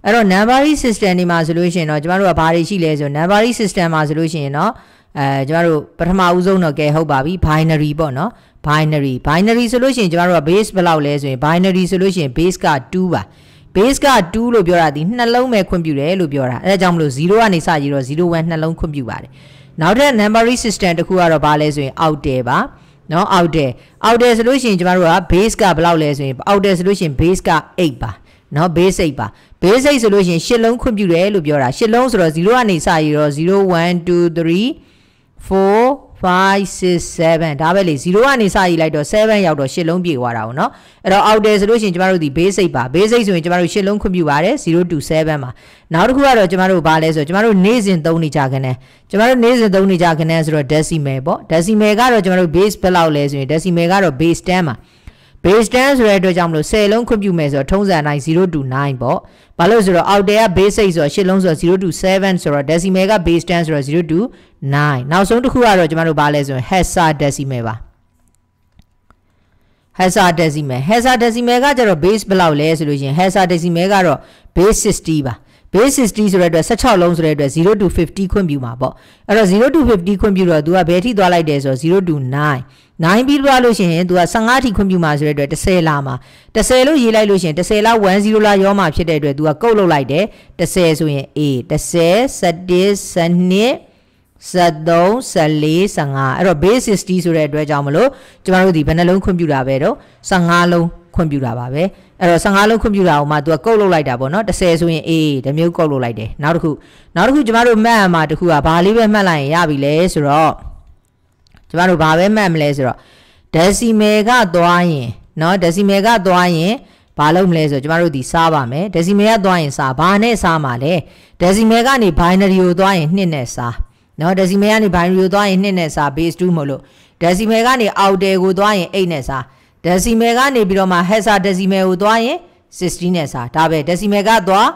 အဲ့တော့ numbering system ဒီမှာဆိုလို့ရှိရင်တော့ကျမတို့ကဘာတွေရှိလဲဆို numbering system မှာဆိုလို့ရှိရင်တော့အဲကျမတို့ပထမဦးဆုံးတော့ကဲဟုတ်ပါပြီ binary ပေါ့နော် binary binary ဆိုလို့ရှိရင်ကျမတို့က base ဘယ်လောက်လဲဆိုရင် binary ဆိုလို့ရှိရင် base က2ပါ base က2လို့ပြောတာဒီနှလုံးပဲခွင့်ပြုတယ်လို့ပြောတာအဲဒါကြောင့်မလို့0ကနေစကြည့်တော့01နှလုံးခွင့်ပြုပါတယ်နောက်ထပ် numbering system တခုကတော့ဘာလဲဆိုရင် outer ပါနော် outer outer ဆိုလို့ရှိရင်ကျမတို့က base ကဘယ်လောက်လဲဆိုရင် outer ဆိုလို့ရှိရင် base က8ပါနော် base 8ပါ base 8ဆိုလို့ရှိရင်ရှစ်လုံးခွင့်ပြုတယ်လို့ပြောတာရှစ်လုံးဆိုတော့0ကနေစရတော့0 1 2 3 4 5 6 7ဒါပဲလေ0ကနေစရည်လိုက်တော့7ရောက်တော့ရှစ်လုံးပြည့်သွားတာပေါ့နော်အဲ့တော့ out တယ်ဆိုလို့ရှိရင်ကျမတို့ဒီ basic ပါ basic ဆိုရင်ကျမတို့ရှစ်လုံးခွင့်ပြုပါတယ်0 to 7မှာနောက်တစ်ခုကတော့ကျမတို့ဘာလဲဆိုတော့ကျမတို့နေ့စဉ်သုံးနေကြခနဲ့ကျမတို့နေ့စဉ်သုံးနေကြခနဲ့ဆိုတော့ decimal ပေါ့ decimal ကတော့ကျမတို့ base ဘယ်လောက်လဲဆိုရင် decimal ကတော့ base 10ပါ base 10ဆိုတဲ့အတွက်ကြောင့်မလို့10လုံးခွင့်ပြုမယ်ဆိုတော့ထုံးစံတိုင်း0 to 9ပေါ့ဘာလို့ဆိုတော့အောက်တဲက base 8ဆိုတော့8လုံးဆိုတော့0 to 7ဆိုတော့ decimal က base 10ဆိုတော့0 to 9နောက်ဆုံးတစ်ခုကတော့ကျွန်တော်တို့ဘာလဲဆိုရင် hexadecimal ပါ hexadecimal hexadecimal ကကျတော့ base ဘယ်လောက်လဲဆိုလို့ရှိရင် hexadecimal ကတော့ base 60ပါ base 60ဆိုတဲ့အတွက်16လုံးဆိုတဲ့အတွက်0 to 50ခွင့်ပြုမှာပေါ့အဲ့တော့0 to 50ခွင့်ပြုတော့ तू ကဘယ်ထိသွားလိုက်တယ်ဆိုတော့0 to 9 9ပြီးသွားလို့ရှိရင် तू က15ထိခွင့်ပြုမှာဆိုတဲ့အတွက်10လာမှာ10လို့ရေးလိုက်လို့ရှိရင်10လာ10လာရောမှာဖြစ်တဲ့အတွက် तू ကကုတ်လုတ်လိုက်တယ်10ဆိုရင် A 10 17 12 73 74 55အဲ့တော့ base 60ဆိုတဲ့အတွက်ကြောင့်မလို့ကျမတို့ဒီဘယ်နှလုံးခွင့်ပြုတာပဲတော့15လုံးခွင့်ပြုတာပါပဲအဲ့တော့15လုံးခွင့်ပြုတာဟိုမှာ तू ကုတ်လုတ်လိုက်တာပေါ့နော်30ဆိုရင်အေးဒီမျိုးကုတ်လုတ်လိုက်တယ်နောက်တစ်ခုနောက်တစ်ခုကျမတို့မှတ်အမှာတခုကဘာလေးပဲမှတ်လိုက်ရင်ရပြီလေဆိုတော့ကျမတို့ဘာပဲမှတ်မလဲဆိုတော့ decimal ကသွားရင်နော် decimal ကသွားရင်ဘာလုပ်မလဲဆိုတော့ကျမတို့ဒီစားပါမယ် decimal ကသွားရင်စားဘာနဲ့စားမှာလဲ decimal ကနေ binary ကိုသွားရင်နှစ်နဲ့စားနော် decimal ကနေ binary ကိုသွားရင်နှစ်နဲ့စား base 2မို့လို့ decimal ကနေ outer ကိုသွားရင်8နဲ့စား decimal ကနေပြီးတော့မှ hexadecimal ကိုသွားရင်16နဲ့စားဒါပဲ decimal ကသွား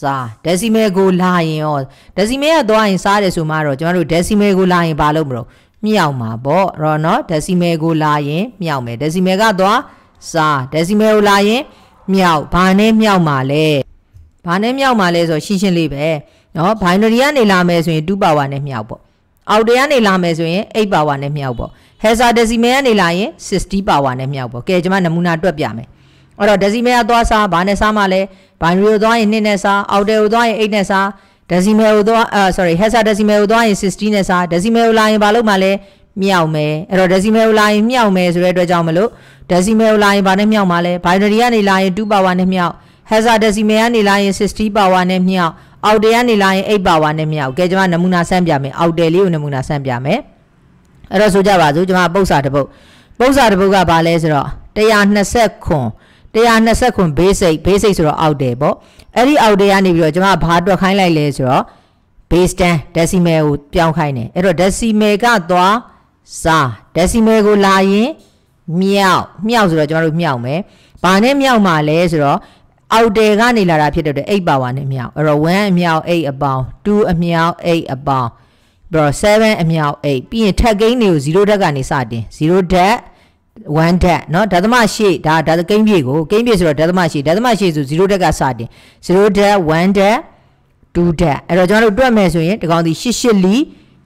စား decimal ကိုလာရင်ရော decimal ကသွားရင်စားတယ်ဆိုမှတော့ကျမတို့ decimal ကိုလာရင်ဘာလုပ်မလို့မြောက်မှာပေါ့တော့เนาะ decimal ကိုလာရင်မြောက်မယ် decimal ကသွားစား decimal ကိုလာရင်မြောက်ဘာနဲ့မြောက်မှာလဲဘာနဲ့မြောက်မှာလဲဆိုရှင်းရှင်းလေးပဲเนาะ binary ကနေလာမယ်ဆိုရင်2 power နဲ့မြောက်ပေါ့ outer ကနေလာမယ်ဆိုရင်8 power နဲ့မြောက်ပေါ့ hazard decimal ကနေလာရင်60 power နဲ့မြောက်ပေါ့ကဲကျွန်မနမူနာတွက်ပြမယ်အဲ့တော့ decimal ကသွားစားဘာနဲ့စားမှလဲ binary ကိုသွားရင်2နဲ့စား octal ကိုသွားရင်8နဲ့စား decimal ကိုသွားအာ sorry hazard decimal ကိုသွားရင်60နဲ့စား decimal ကိုလာရင်ဘာလုပ်မှလဲမြောက်မယ်အဲ့တော့ decimal ကိုလာရင်မြောက်မယ်ဆိုတဲ့အတွက်ကြောင့်မလို့ decimal ကိုလာရင်ဘာနဲ့မြောက်မှာလဲ binary ကနေလာရင်2 power နဲ့မြောက် hazard decimal ကနေလာရင်60 power နဲ့မြောက် outer ကနေလာရင်8 power နဲ့မြောက်ကဲကျွန်မနမူနာဆန်းပြမယ် outer လေးကိုနမူနာဆန်းပြမယ်အဲ့တော့ဆိုကြပါစို့ကျွန်မပု္ပ္ပစာတစ်ပုဒ်ပု္ပ္ပစာတစ်ပုဒ်ကဘာလဲဆိုတော့120ခွန်120ခွန် basic basic ဆိုတော့အောက်တယ်ပေါ့အဲ့ဒီအောက်တယ်ကနေပြီးတော့ကျွန်မဘာတွက်ခိုင်းလိုက်လဲဆိုတော့ base 10 decimal ကိုပြောင်းခိုင်းတယ်အဲ့တော့ decimal ကသွားစာ decimal ကိုလာရင်မြောက်မြောက်ဆိုတော့ကျွန်တော်တို့မြောက်မယ်ဘာနဲ့မြောက်မှာလဲဆိုတော့အောက်တယ်ကနေလာတာဖြစ်တဲ့အတွက်8ပါဝါနဲ့မြောက်အဲ့တော့1အမြောက်8အပေါင်း2အမြောက်8အပေါင်းပြီးတော့7အမြောက်8ပြီးရင်ထက်ကိန်းတွေကို0ဓာတ်ကနေစတင်0ဓာတ်1ဓာတ်เนาะဓာသမရှိဒါဓာကိန်းပြည့်ကိုကိန်းပြည့်ဆိုတော့ဓာသမရှိဓာသမရှိဆို0ဓာတ်ကစတင်0ဓာတ်1ဓာတ်2ဓာတ်အဲ့တော့ကျွန်တော်တို့တွက်မယ်ဆိုရင်ဒီကောင်ဒီ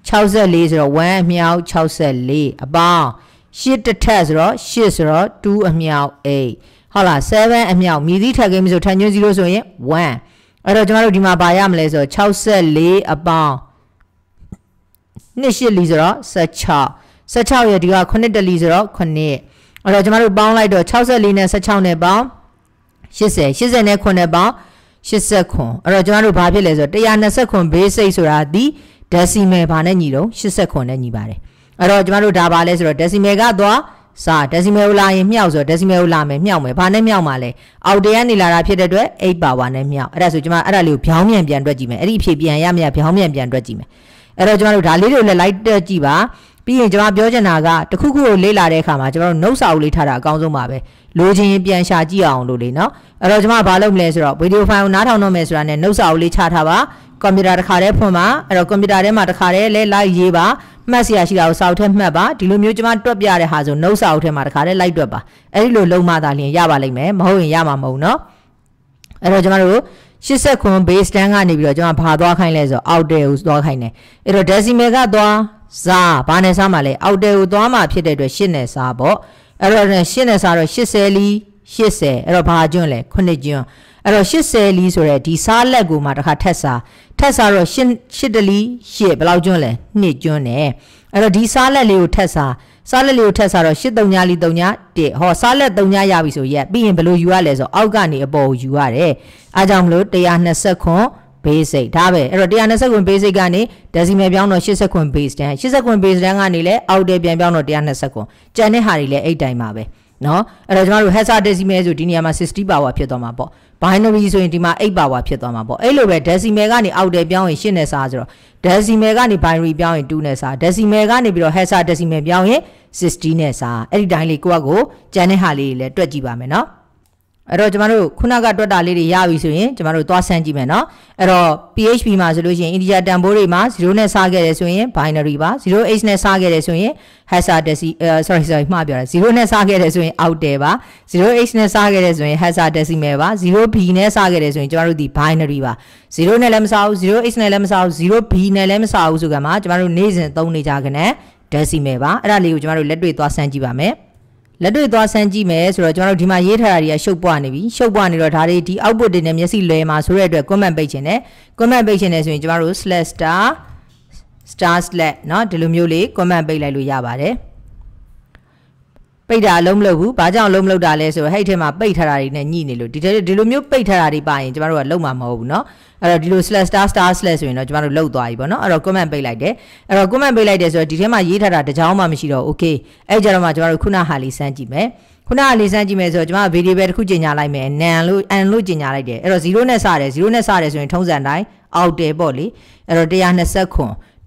88လီ64ဆိုတော့1အမြောက်64အပေါင်း8တစ်ထက်ဆိုတော့8ဆိုတော့2အမြောက်8ဟုတ်လား7အမြောက်မြည်သည့်ထက်ကိန်းဆိုထန်ညွှန်း0ဆိုရင်1အဲ့တော့ကျွန်တော်တို့ဒီမှာပါရမလဲဆိုတော့64အပေါင်း28လီဆိုတော့16 16ရဲ့ဒီက9တလီဆိုတော့9အဲ့တော့ကျမတို့ပေါင်းလိုက်တော့64နဲ့16နဲ့ပေါင်း80 80နဲ့9နဲ့ပေါင်း80ခွန်အဲ့တော့ကျမတို့ဘာဖြစ်လဲဆိုတော့120ခွန် basic ဆိုတာဒီ decimal ဘာနဲ့ညီတော့80ခွန်နဲ့ညီပါတယ်အဲ့တော့ကျမတို့ဒါပါလဲဆိုတော့ decimal ကတော့စာ decimal လာရင်မြောက်ဆိုတော့ decimal လာမယ်မြောက်မယ်ဘာနဲ့မြောက်မှာလဲအောက်တရနေလာတာဖြစ်တဲ့အတွက်8 power နဲ့မြောက်အဲ့ဒါဆိုကျမအဲ့ဒါလေးကိုဗျောင်းမြန်ပြန်တွက်ကြည့်မယ်အဲ့ဒီအဖြေပြန်ရမရဗျောင်းမြန်ပြန်တွက်ကြည့်မယ်အဲ့တော့ကျွန်တော်တို့ဒါလေးတွေကိုလည်း like တက်ကြည့်ပါပြီးရင်ကျွန်မပြောချင်တာကတခုခုကိုလေ့လာတဲ့အခါမှာကျွန်တော်တို့ note စာအုပ်လေးထားတာအကောင်းဆုံးပါပဲလိုချင်ရင်ပြန်ရှာကြည့်အောင်လို့လေနော်အဲ့တော့ကျွန်မဘာလုပ်မလဲဆိုတော့ video file ကိုနားထောင်တော့မယ်ဆိုတာနဲ့ note စာအုပ်လေးချထားပါကွန်ပျူတာတစ်ခါတည်းဖွင့်ပါအဲ့တော့ကွန်ပျူတာထဲမှာတစ်ခါတည်းလဲ like ရေးပါမှတ်စရာရှိတာကိုစာအုပ်ထဲမှတ်ပါဒီလိုမျိုးကျွန်မတွက်ပြတဲ့ဟာဆို note စာအုပ်ထဲမှာတစ်ခါတည်း like တွက်ပါအဲ့ဒီလိုလုံးမသာလျင်ရပါလိမ့်မယ်မဟုတ်ရင်ရမှာမဟုတ်နော်အဲ့တော့ကျွန်တော်တို့80ခွန် base တန်းကနေပြီးတော့ကျွန်တော်ဘာသွားခိုင်းလဲဆိုတော့ outer ကိုသွားခိုင်းတယ်အဲ့တော့ decimal ကသွားစားဘာနဲ့စားမှာလဲ outer ကိုသွားမှာဖြစ်တဲ့အတွက်8နဲ့စားပေါ့အဲ့တော့8နဲ့စားတော့80လီ80အဲ့တော့ဘာကျွန်းလဲ9ကျွန်းအဲ့တော့80လီဆိုတော့ဒီစားလက်ကိုမှတစ်ခါထက်စားထက်စားတော့8 8တလီ8ဘယ်လောက်ကျွန်းလဲ2ကျွန်းနဲ့အဲ့တော့ဒီစားလက်လေးကိုထက်စားစားလက်လေးကိုထက်စားတော့၈၃ညလီ၃ည1ဟောစားလက်၃ညရပြီဆိုရက်ပြီးရင်ဘယ်လိုယူရလဲဆိုအောက်ကနေအပေါ်ကိုယူရတယ်အားကြောင့်မလို့120ခွန် basic ဒါပဲအဲ့တော့120ခွန် basic ကနေ decimal ပြောင်းတော့80ခွန် base တန်း80ခွန် base တန်းကနေလဲအောက်တဲပြန်ပြောင်းတော့120ခွန်ကျန်တဲ့ဟာတွေလဲအဲ့တိုင်းပါပဲเนาะအဲ့တော့ကျမတို့ hexadecimal ဆိုဒီနေရာမှာ60 power ဖြစ်သွားမှာပေါ့ binary ဆိုရင်ဒီမှာ8 power ဖြစ်သွားမှာပေါ့အဲ့လိုပဲ decimal ကနေ out တယ်ပြောင်းရင်8နဲ့စားဆိုတော့ decimal ကနေ binary ပြောင်းရင်2နဲ့စား decimal ကနေပြီးတော့ hexadecimal ပြောင်းရင်16နဲ့စားအဲ့ဒီတိုင်းလေးကိုယ့်အကိုကျန်တဲ့ဟာလေးတွေလည်းတွက်ကြည့်ပါမယ်နော်အဲ့တော့ကျမတို့ခုနကတွက်တာလေးတွေရပြီဆိုရင်ကျမတို့သွားဆန်းကြည့်မယ်နော်အဲ့တော့ PHP မှာဆိုလို့ရှိရင် integer တန်ဖိုးတွေမှာ0နဲ့စခဲ့တယ်ဆိုရင် binary ပါ 0h နဲ့စခဲ့တယ်ဆိုရင် hexadecimal sorry sorry မှားပြောတာ0နဲ့စခဲ့တယ်ဆိုရင် octal ပါ 0h နဲ့စခဲ့တယ်ဆိုရင် hexadecimal ပါ 0b နဲ့စခဲ့တယ်ဆိုရင်ကျမတို့ဒီ binary ပါ0နဲ့လည်းမစဘူး 0h နဲ့လည်းမစဘူး 0b နဲ့လည်းမစဘူးဆိုကြမှာကျမတို့နေ့စဉ်သုံးနေကြခနဲ့ decimal ပါအဲ့ဒါလေးကိုကျမတို့လက်တွေ့သွားဆန်းကြည့်ပါမယ်လက်တွေ့သွားဆန်းကြည့်မယ်ဆိုတော့ကျွန်တော်တို့ဒီမှာရေးထားတာတွေကရှုပ်ပွားနေပြီရှုပ်ပွားနေတော့ဒါတွေဒီ output တွေနဲ့မျက်စိလွဲမှာဆိုတဲ့အတွက် comment ပိတ်ခြင်းနဲ့ comment ပိတ်ခြင်းနဲ့ဆိုရင်ကျွန်တော်တို့ /star star/ เนาะဒီလိုမျိုးလေး comment ပိတ်လိုက်လို့ရပါတယ်ပိတ်တာလုံးမလုပ်ဘူးဘာကြောင့်လုံးမလုပ်တာလဲဆိုတော့ဟဲ့ထဲမှာပိတ်ထားတာတွေနဲ့ညှိနေလို့ဒီထဲဒီလိုမျိုးပိတ်ထားတာတွေပါရင်ကျမတို့ကလုံးမှာမဟုတ်ဘူးเนาะအဲ့တော့ဒီလို slash star star slash ဆိုရင်တော့ကျမတို့လုံးသွားပြီပေါ့เนาะအဲ့တော့ comment ပိတ်လိုက်တယ်အဲ့တော့ comment ပိတ်လိုက်တယ်ဆိုတော့ဒီထဲမှာရေးထားတာတချောင်းမှမရှိတော့ okay အဲ့ကြတော့မှကျမတို့ခုနဟာလေးစမ်းကြည့်မယ်ခုနကလေးစမ်းကြည့်မယ်ဆိုတော့ကျွန်မဗီဒီယိုပဲတစ်ခုကြီးညာလိုက်မယ်နန်လို့အန်လို့ကြီးညာလိုက်တယ်အဲ့တော့0နဲ့စတယ်0နဲ့စတယ်ဆိုရင်ထုံးစံတိုင်းအောက်တယ်ပေါ့လေအဲ့တော့129 129.0127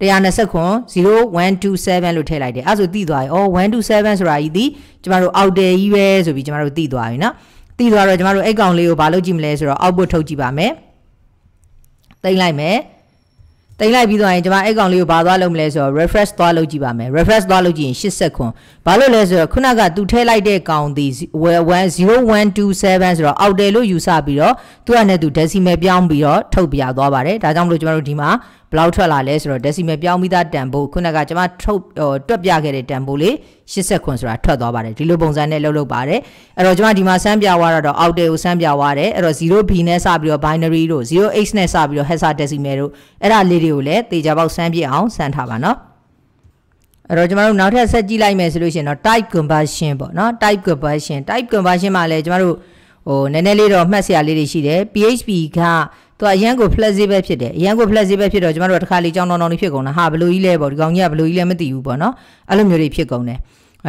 လို့ထည့်လိုက်တယ်အဲ့ဆိုသိသွားပြီအော်127ဆိုတာကြီးဒီကျမတို့အောက်တယ်ကြီးပဲဆိုပြီးကျမတို့သိသွားပြီနော်သိသွားတော့ကျမတို့အဲ့ကောင်လေးကိုဘာလုပ်ကြည့်မလဲဆိုတော့ output ထုတ်ကြည့်ပါမယ်သိမ့်လိုက်မယ်တင်လိုက်ပြီးသွားရင်ကျွန်မအဲ့ကောင်လေးကိုဘာသွားလုပ်မလဲဆိုတော့ refresh သွားလုပ်ကြည့်ပါမယ် refresh သွားလုပ်ကြည့်ရင်80စက္ကွန်ဘာလို့လဲဆိုတော့ခုနကသူထည့်လိုက်တဲ့ကောင်ဒီ0127ဆိုတော့အောက်တယ်လို့ယူဆပြီးတော့သူကလည်းသူ decimal ပြောင်းပြီးတော့ထုတ်ပြသွားပါတယ်ဒါကြောင့်မလို့ကျွန်တော်တို့ဒီမှာဘယ်လောက်ထွက်လာလဲဆိုတော့ decimal ပြောင်းပြီးသားတန်ဖိုးခုနကကျွန်မထုတ်တွက်ပြခဲ့တဲ့တန်ဖိုးလေး89ဆိုတာထွက်သွားပါတယ်ဒီလိုပုံစံနဲ့လှုပ်လှုပ်ပါတယ်အဲ့တော့ကျွန်မဒီမှာစမ်းပြသွားတော့ outer ကိုစမ်းပြသွားတယ်အဲ့တော့ 0b နဲ့စပြီးတော့ binary တို့ 0x နဲ့စပြီးတော့ hexadecimal တို့အဲ့ဒါလေးတွေကိုလည်းတေချာပေါက်စမ်းပြအောင်စမ်းထားပါနော်အဲ့တော့ကျမတို့နောက်ထပ်ဆက်ကြည့်လိုက်မယ်ဆိုလို့ရှိရင်တော့ type conversion ပေါ့နော် type conversion type conversion မှာလည်းကျမတို့ဟိုနည်းနည်းလေးတော့မှတ်စရာလေးတွေရှိတယ် PHP ကသူအရန်ကို flexible ဖြစ်တယ်အရန်ကို flexible ဖြစ်တော့ကျမတို့ကတစ်ခါလေးကြောင်းတောင်းတောင်းလေးဖြစ်ကုန်တာဟာဘယ်လိုကြီးလဲပေါ့ဒီကောင်ကြီးကဘယ်လိုကြီးလဲမသိဘူးပေါ့နော်အဲ့လိုမျိုးတွေဖြစ်ကုန်တယ်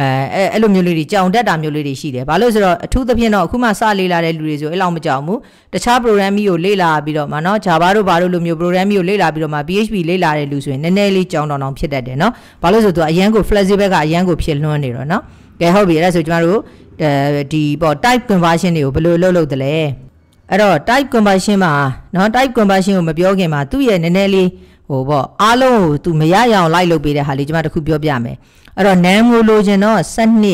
အဲအဲ့လိုမျိုးလေးတွေကြောင်တက်တာမျိုးလေးတွေရှိတယ်။ဘာလို့ဆိုတော့အထူးသဖြင့်တော့အခုမှစလေ့လာတဲ့လူတွေဆိုအဲ့လောက်မကြောင်ဘူး။တခြား program ကြီးကိုလေ့လာပြီးတော့မှနော် Java တို့ဘာတို့လိုမျိုး program ကြီးကိုလေ့လာပြီးတော့မှ PHP လေ့လာတဲ့လူဆိုရင်နည်းနည်းလေးကြောင်တောင်တောင်ဖြစ်တတ်တယ်နော်။ဘာလို့ဆိုတော့အရန်ကို flexible ကအရန်ကိုဖြစ်လွန်းနေတော့နော်။ကဲဟုတ်ပြီအဲ့ဒါဆိုကျမတို့အဲဒီပေါ့ type conversion တွေကိုဘယ်လိုလုပ်လုပ်သလဲ။အဲ့တော့ type conversion မှာနော် type conversion ကိုမပြောခင်မှာသူ့ရဲ့နည်းနည်းလေးဟိုပေါ့အားလုံးကိုသူမရရအောင်လိုက်လုပ်ပေးတဲ့ဟာလေးကျမတို့ခုပြောပြမယ်။အဲ့တော့နန်းကိုလိုချင်တော့12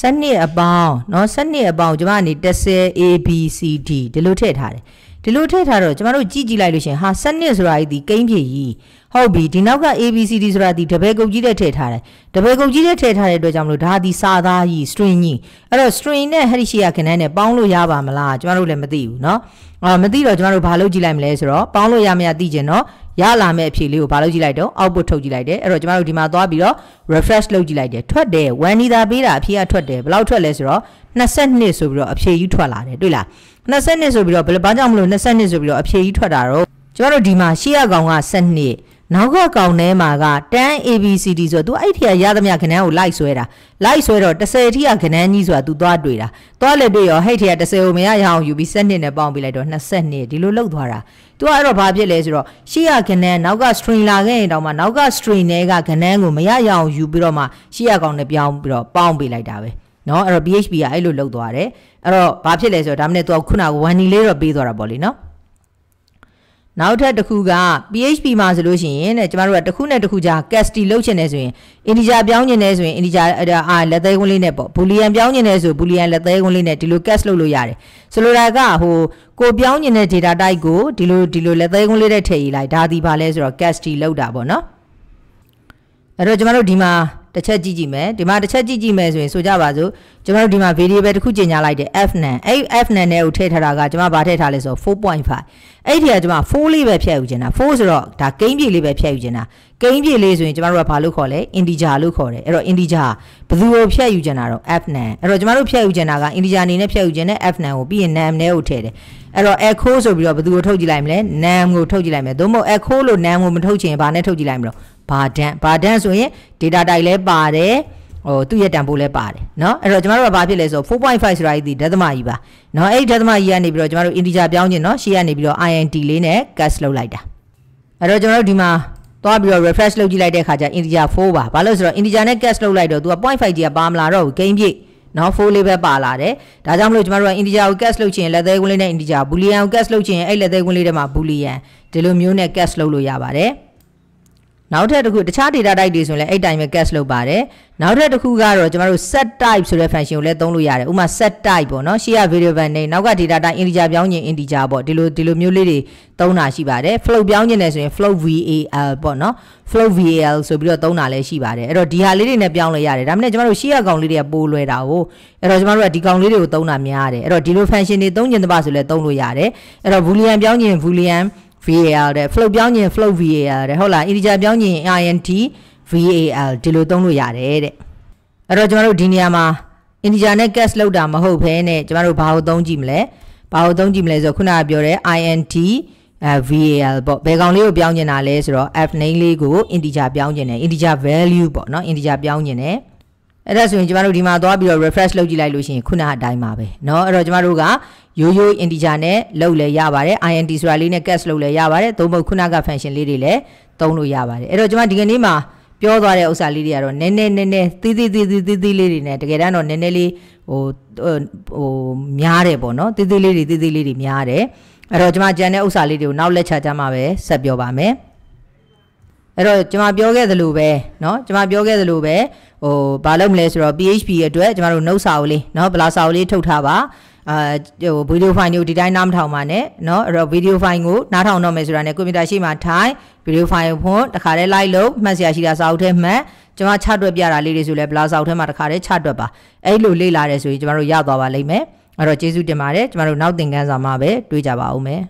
12အပေါင်းเนาะ12အပေါင်းကျမအနေ10 ABCD ဒီလိုထည့်ထားတယ်ဒီလိုထည့်ထားတော့ကျမတို့ကြည့်ကြည့်လိုက်လို့ရှင်ဟာစနစ်ဆိုတာဤဒီကိန်းဖြစ်ကြီးဟုတ်ပြီဒီနောက်က ABCD ဆိုတာဒီတပည့်ကုတ်ကြီးတဲ့ထည့်ထားတယ်တပည့်ကုတ်ကြီးတဲ့ထည့်ထားတဲ့အတွက်ကြောင့်မလို့ဒါဒီစာသားကြီး string ကြီးအဲ့တော့ string နဲ့ hash ရခဏနဲ့ပေါင်းလို့ရပါမလားကျမတို့လည်းမသိဘူးเนาะအာမသိတော့ကျမတို့ဘာလုပ်ကြည့်လိုက်မလဲဆိုတော့ပေါင်းလို့ရမရသိကျင်တော့ရလာမဲ့အဖြေလေးကိုဘာလုပ်ကြည့်လိုက်တော့ output ထုတ်ကြည့်လိုက်တယ်အဲ့တော့ကျမတို့ဒီမှာသွားပြီးတော့ refresh လုပ်ကြည့်လိုက်တယ်ထွက်တယ်1နီသာပေးတာအဖြေကထွက်တယ်ဘယ်လောက်ထွက်လဲဆိုတော့22ဆိုပြီးတော့အဖြေကြီးထွက်လာတယ်တွေ့လား20နှစ်ဆိုပြီးတော့ဘယ်လိုဘာကြောင့်မလို့20နှစ်ဆိုပြီးတော့အဖြေကြီးထွက်တာတော့ကျမတို့ဒီမှာရှေ့အကောင်က7နှစ်နောက်ကကောင်ထဲမှာက10 ABCD ဆိုတော့ तू အဲ့ထီကရသမျှခဏန်းကိုလိုက်ဆွဲတာလိုက်ဆွဲတော့10ထီကခဏန်းကြီးဆိုတာ तू သွားတွေ့တာသွားလည်းတွေ့ရောဟဲ့ထီက10ကိုမရရအောင်ယူပြီး7နှစ်နဲ့ပေါင်းပြီးလိုက်တော့20နှစ်ဒီလိုလောက်သွားတာ तू ကအဲ့တော့ဘာဖြစ်လဲဆိုတော့ရှေ့ကခဏန်းနောက်က string လာခဲ့ရင်တောင်မှနောက်က string ထဲကခဏန်းကိုမရရအောင်ယူပြီးတော့မှရှေ့ကကောင်နဲ့ပြောင်းပြီးတော့ပေါင်းပေးလိုက်တာပဲ။နော်အဲ့တော့ BHP ကအဲ့လိုလုပ်သွားတယ်အဲ့တော့ဘာဖြစ်လဲဆိုတော့ဒါမှမဟုတ် तू ခုနကဝန်နီလေးတော့ပေးသွားတာပေါ့လေနော်နောက်ထပ်တစ်ခုက PHP မှာဆိုလို့ရှိရင်တဲ့ကျမတို့ကတစ်ခုနဲ့တစ်ခုကြား casti လောက်ချင်နေဆိုရင် integer ပြောင်းချင်နေဆိုရင် integer အာလက်သေးကွန်းလေးနဲ့ပေါ့ boolean ပြောင်းချင်နေဆို boolean လက်သေးကွန်းလေးနဲ့ဒီလို cast လုပ်လို့ရတယ်ဆိုလိုတာကဟိုကိုပြောင်းချင်တဲ့ data type ကိုဒီလိုဒီလိုလက်သေးကွန်းလေးနဲ့ထည့်ရေးလိုက်ဒါဒီပါလဲဆိုတော့ casti လောက်တာပေါ့နော်အဲ့တော့ကျမတို့ဒီမှာတစ်ချက်ကြည့်ကြည့်မယ်ဒီမှာတစ်ချက်ကြည့်ကြည့်မယ်ဆိုရင်ဆိုကြပါစို့ကျွန်တော်တို့ဒီမှာ variable တစ်ခုကျင်ညာလိုက်တယ် f နဲ့အဲ့ f နဲ့နဲ့ကိုထည့်ထားတာကကျွန်မဘာထည့်ထားလဲဆိုတော့4.5အဲ့ဒီကကျွန်မ4လေးပဲဖြည့်ယူခြင်းတာ4ဆိုတော့ဒါကိန်းပြည့်လေးပဲဖြည့်ယူခြင်းတာကိန်းပြည့်လေးဆိုရင်ကျွန်တော်တို့ကဘာလို့ခေါ်လဲ integer လို့ခေါ်တယ်အဲ့တော့ integer ဘယ်သူကိုဖြည့်ယူခြင်းတာတော့ f နဲ့အဲ့တော့ကျွန်တော်တို့ဖြည့်ယူခြင်းတာက integer အနေနဲ့ဖြည့်ယူခြင်းနဲ့ f နဲ့ကိုပြီးရင် num နဲ့ကိုထည့်တယ်အဲ့တော့ echo ဆိုပြီးတော့ဘယ်သူကိုထုတ်ကြည့်လိုက်မလဲ num ကိုထုတ်ကြည့်လိုက်မယ်သို့မဟုတ် echo လို့ num ကိုမထုတ်ချင်ဘာနဲ့ထုတ်ကြည့်လိုက်မလို့ဘာဒန့်ဘာဒန့်ဆိုရင် data type လည်းပါတယ်ဟိုသူ့ရဲ့တန်ဖိုးလည်းပါတယ်เนาะအဲ့တော့ကျမတို့ကဘာဖြစ်လဲဆို4.5ဆိုတာဒီဒသမကြီးပါเนาะအဲ့ဒသမကြီးကနေပြီးတော့ကျမတို့ integer ပြောင်းခြင်းเนาะရှေ့ကနေပြီးတော့ int လေးနဲ့ cast လုပ်လိုက်တာအဲ့တော့ကျမတို့ဒီမှာသွားပြီးတော့ refresh လုပ်ကြည့်လိုက်တဲ့အခါကျ integer 4ပါဘာလို့ဆိုတော့ integer နဲ့ cast လုပ်လိုက်တော့ तू က0.5ကြီးကပါမလာတော့ဘူး gain ပြည့်နော်4လေးပဲပါလာတယ်ဒါကြောင့်မလို့ကျမတို့က integer ကို cast လုပ်ချင်ရင်လက်သေးကွင်းလေးနဲ့ integer boolean ကို cast လုပ်ချင်ရင်အဲ့လက်သေးကွင်းလေးထဲမှာ boolean ဒီလိုမျိုးနဲ့ cast လုပ်လို့ရပါတယ်နောက်ထပ်တစ်ခုတခြား data type တွေဆိုရင်လည်းအဲ့တိုင်းပဲ cache လုပ်ပါတယ်နောက်ထပ်တစ်ခုကတော့ကျွန်တော်တို့ set type ဆိုတဲ့ function ကိုလည်းသုံးလို့ရတယ်ဥပမာ set type ပေါ့နော်ရှေ့က variable name နောက်က data type integer ပြောင်းခြင်း integer ပေါ့ဒီလိုဒီလိုမျိုးလေးတွေသုံးတာရှိပါတယ် float ပြောင်းခြင်းလည်းဆိုရင် float val ပေါ့နော် float val ဆိုပြီးတော့သုံးတာလည်းရှိပါတယ်အဲ့တော့ဒီဟာလေးတွေနဲ့ပြောင်းလို့ရတယ်ဒါမှမဟုတ်ကျွန်တော်တို့ရှေ့ကကောင်လေးတွေကပိုလွယ်တာကိုအဲ့တော့ကျွန်တော်တို့ကဒီကောင်လေးတွေကိုသုံးတာများတယ်အဲ့တော့ဒီလို function တွေသုံးခြင်းတပါဆိုလည်းသုံးလို့ရတယ်အဲ့တော့ boolean ပြောင်းခြင်း boolean VAR တဲ့ float ပြောင်းခြင်း float VAR တဲ့ဟုတ်လား integer ပြောင်းခြင်း int VAR ဒီလိုသုံးလို့ရတယ်တဲ့အဲ့တော့ကျမတို့ဒီနေရာမှာ integer နဲ့ cast လောက်တာမဟုတ်ဘဲနဲ့ကျမတို့ဘာကိုသုံးကြည့်မလဲဘာကိုသုံးကြည့်မလဲဆိုတော့ခုနကပြောတဲ့ int VAR ပေါ့ဘယ်ကောင်လေးကိုပြောင်းကျင်တာလဲဆိုတော့ f name လေးကို integer ပြောင်းကျင်တယ် integer value ပေါ့เนาะ integer ပြောင်းကျင်တယ်အဲ့ဒါဆိုရင်ကျမတို့ဒီမှာသွားပြီးတော့ refresh လုပ်ကြည့်လိုက်လို့ရှိရင်ခုနအတိုင်းပါပဲเนาะအဲ့တော့ကျမတို့ကရိုးရိုး integer နဲ့လုပ်လဲရပါတယ် int ဆိုတာလေးနဲ့ cast လုပ်လဲရပါတယ်သို့မဟုတ်ခုနက function လေးတွေလည်းသုံးလို့ရပါတယ်အဲ့တော့ကျွန်မဒီကနေ့မှာပြောသွားတဲ့ဥစ္စာလေးတွေကတော့နည်းနည်းနည်းနည်းသီးသီးသီးသီးသီးသီးလေးတွေနဲ့တကယ်တမ်းတော့နည်းနည်းလေးဟိုဟိုများတယ်ပေါ့နော်သီးသီးလေးတွေသီးသီးလေးတွေများတယ်အဲ့တော့ကျွန်မကြံတဲ့ဥစ္စာလေးတွေကိုနောက်လက်ချကြမှာပဲဆက်ပြောပါမယ်အဲ့တော့ကျွန်မပြောခဲ့သလိုပဲเนาะကျွန်မပြောခဲ့သလိုပဲဟိုဘာလုပ်မလဲဆိုတော့ PHP အတွက်ကျွန်တော်တို့နှုတ်စာအုပ်လေးเนาะဗလာစာအုပ်လေးထုတ်ထားပါအာဟိုဗီဒီယိုဖိုင်ကိုဒီတိုင်းနားမထောင်ပါနဲ့เนาะအဲ့တော့ဗီဒီယိုဖိုင်ကိုနားထောင်တော့မယ်ဆိုတာနဲ့ကွန်ပျူတာရှိမှထိုင်ဗီဒီယိုဖိုင်ဖွင့်တခါတည်းလိုက်လို့မှတ်စရာရှိတာစာအုပ်ထဲမှတ်ကျွန်မချတွက်ပြတာလေးတွေဆိုလဲဘလာစာအုပ်ထဲမှာတခါတည်းချတွက်ပါအဲ့လိုလေ့လာရဲဆိုရင်ကျွန်တော်တို့ရသွားပါလိမ့်မယ်အဲ့တော့ကျေးဇူးတင်ပါတယ်ကျွန်တော်တို့နောက်သင်ခန်းစာမှာပဲတွေ့ကြပါဦးမယ်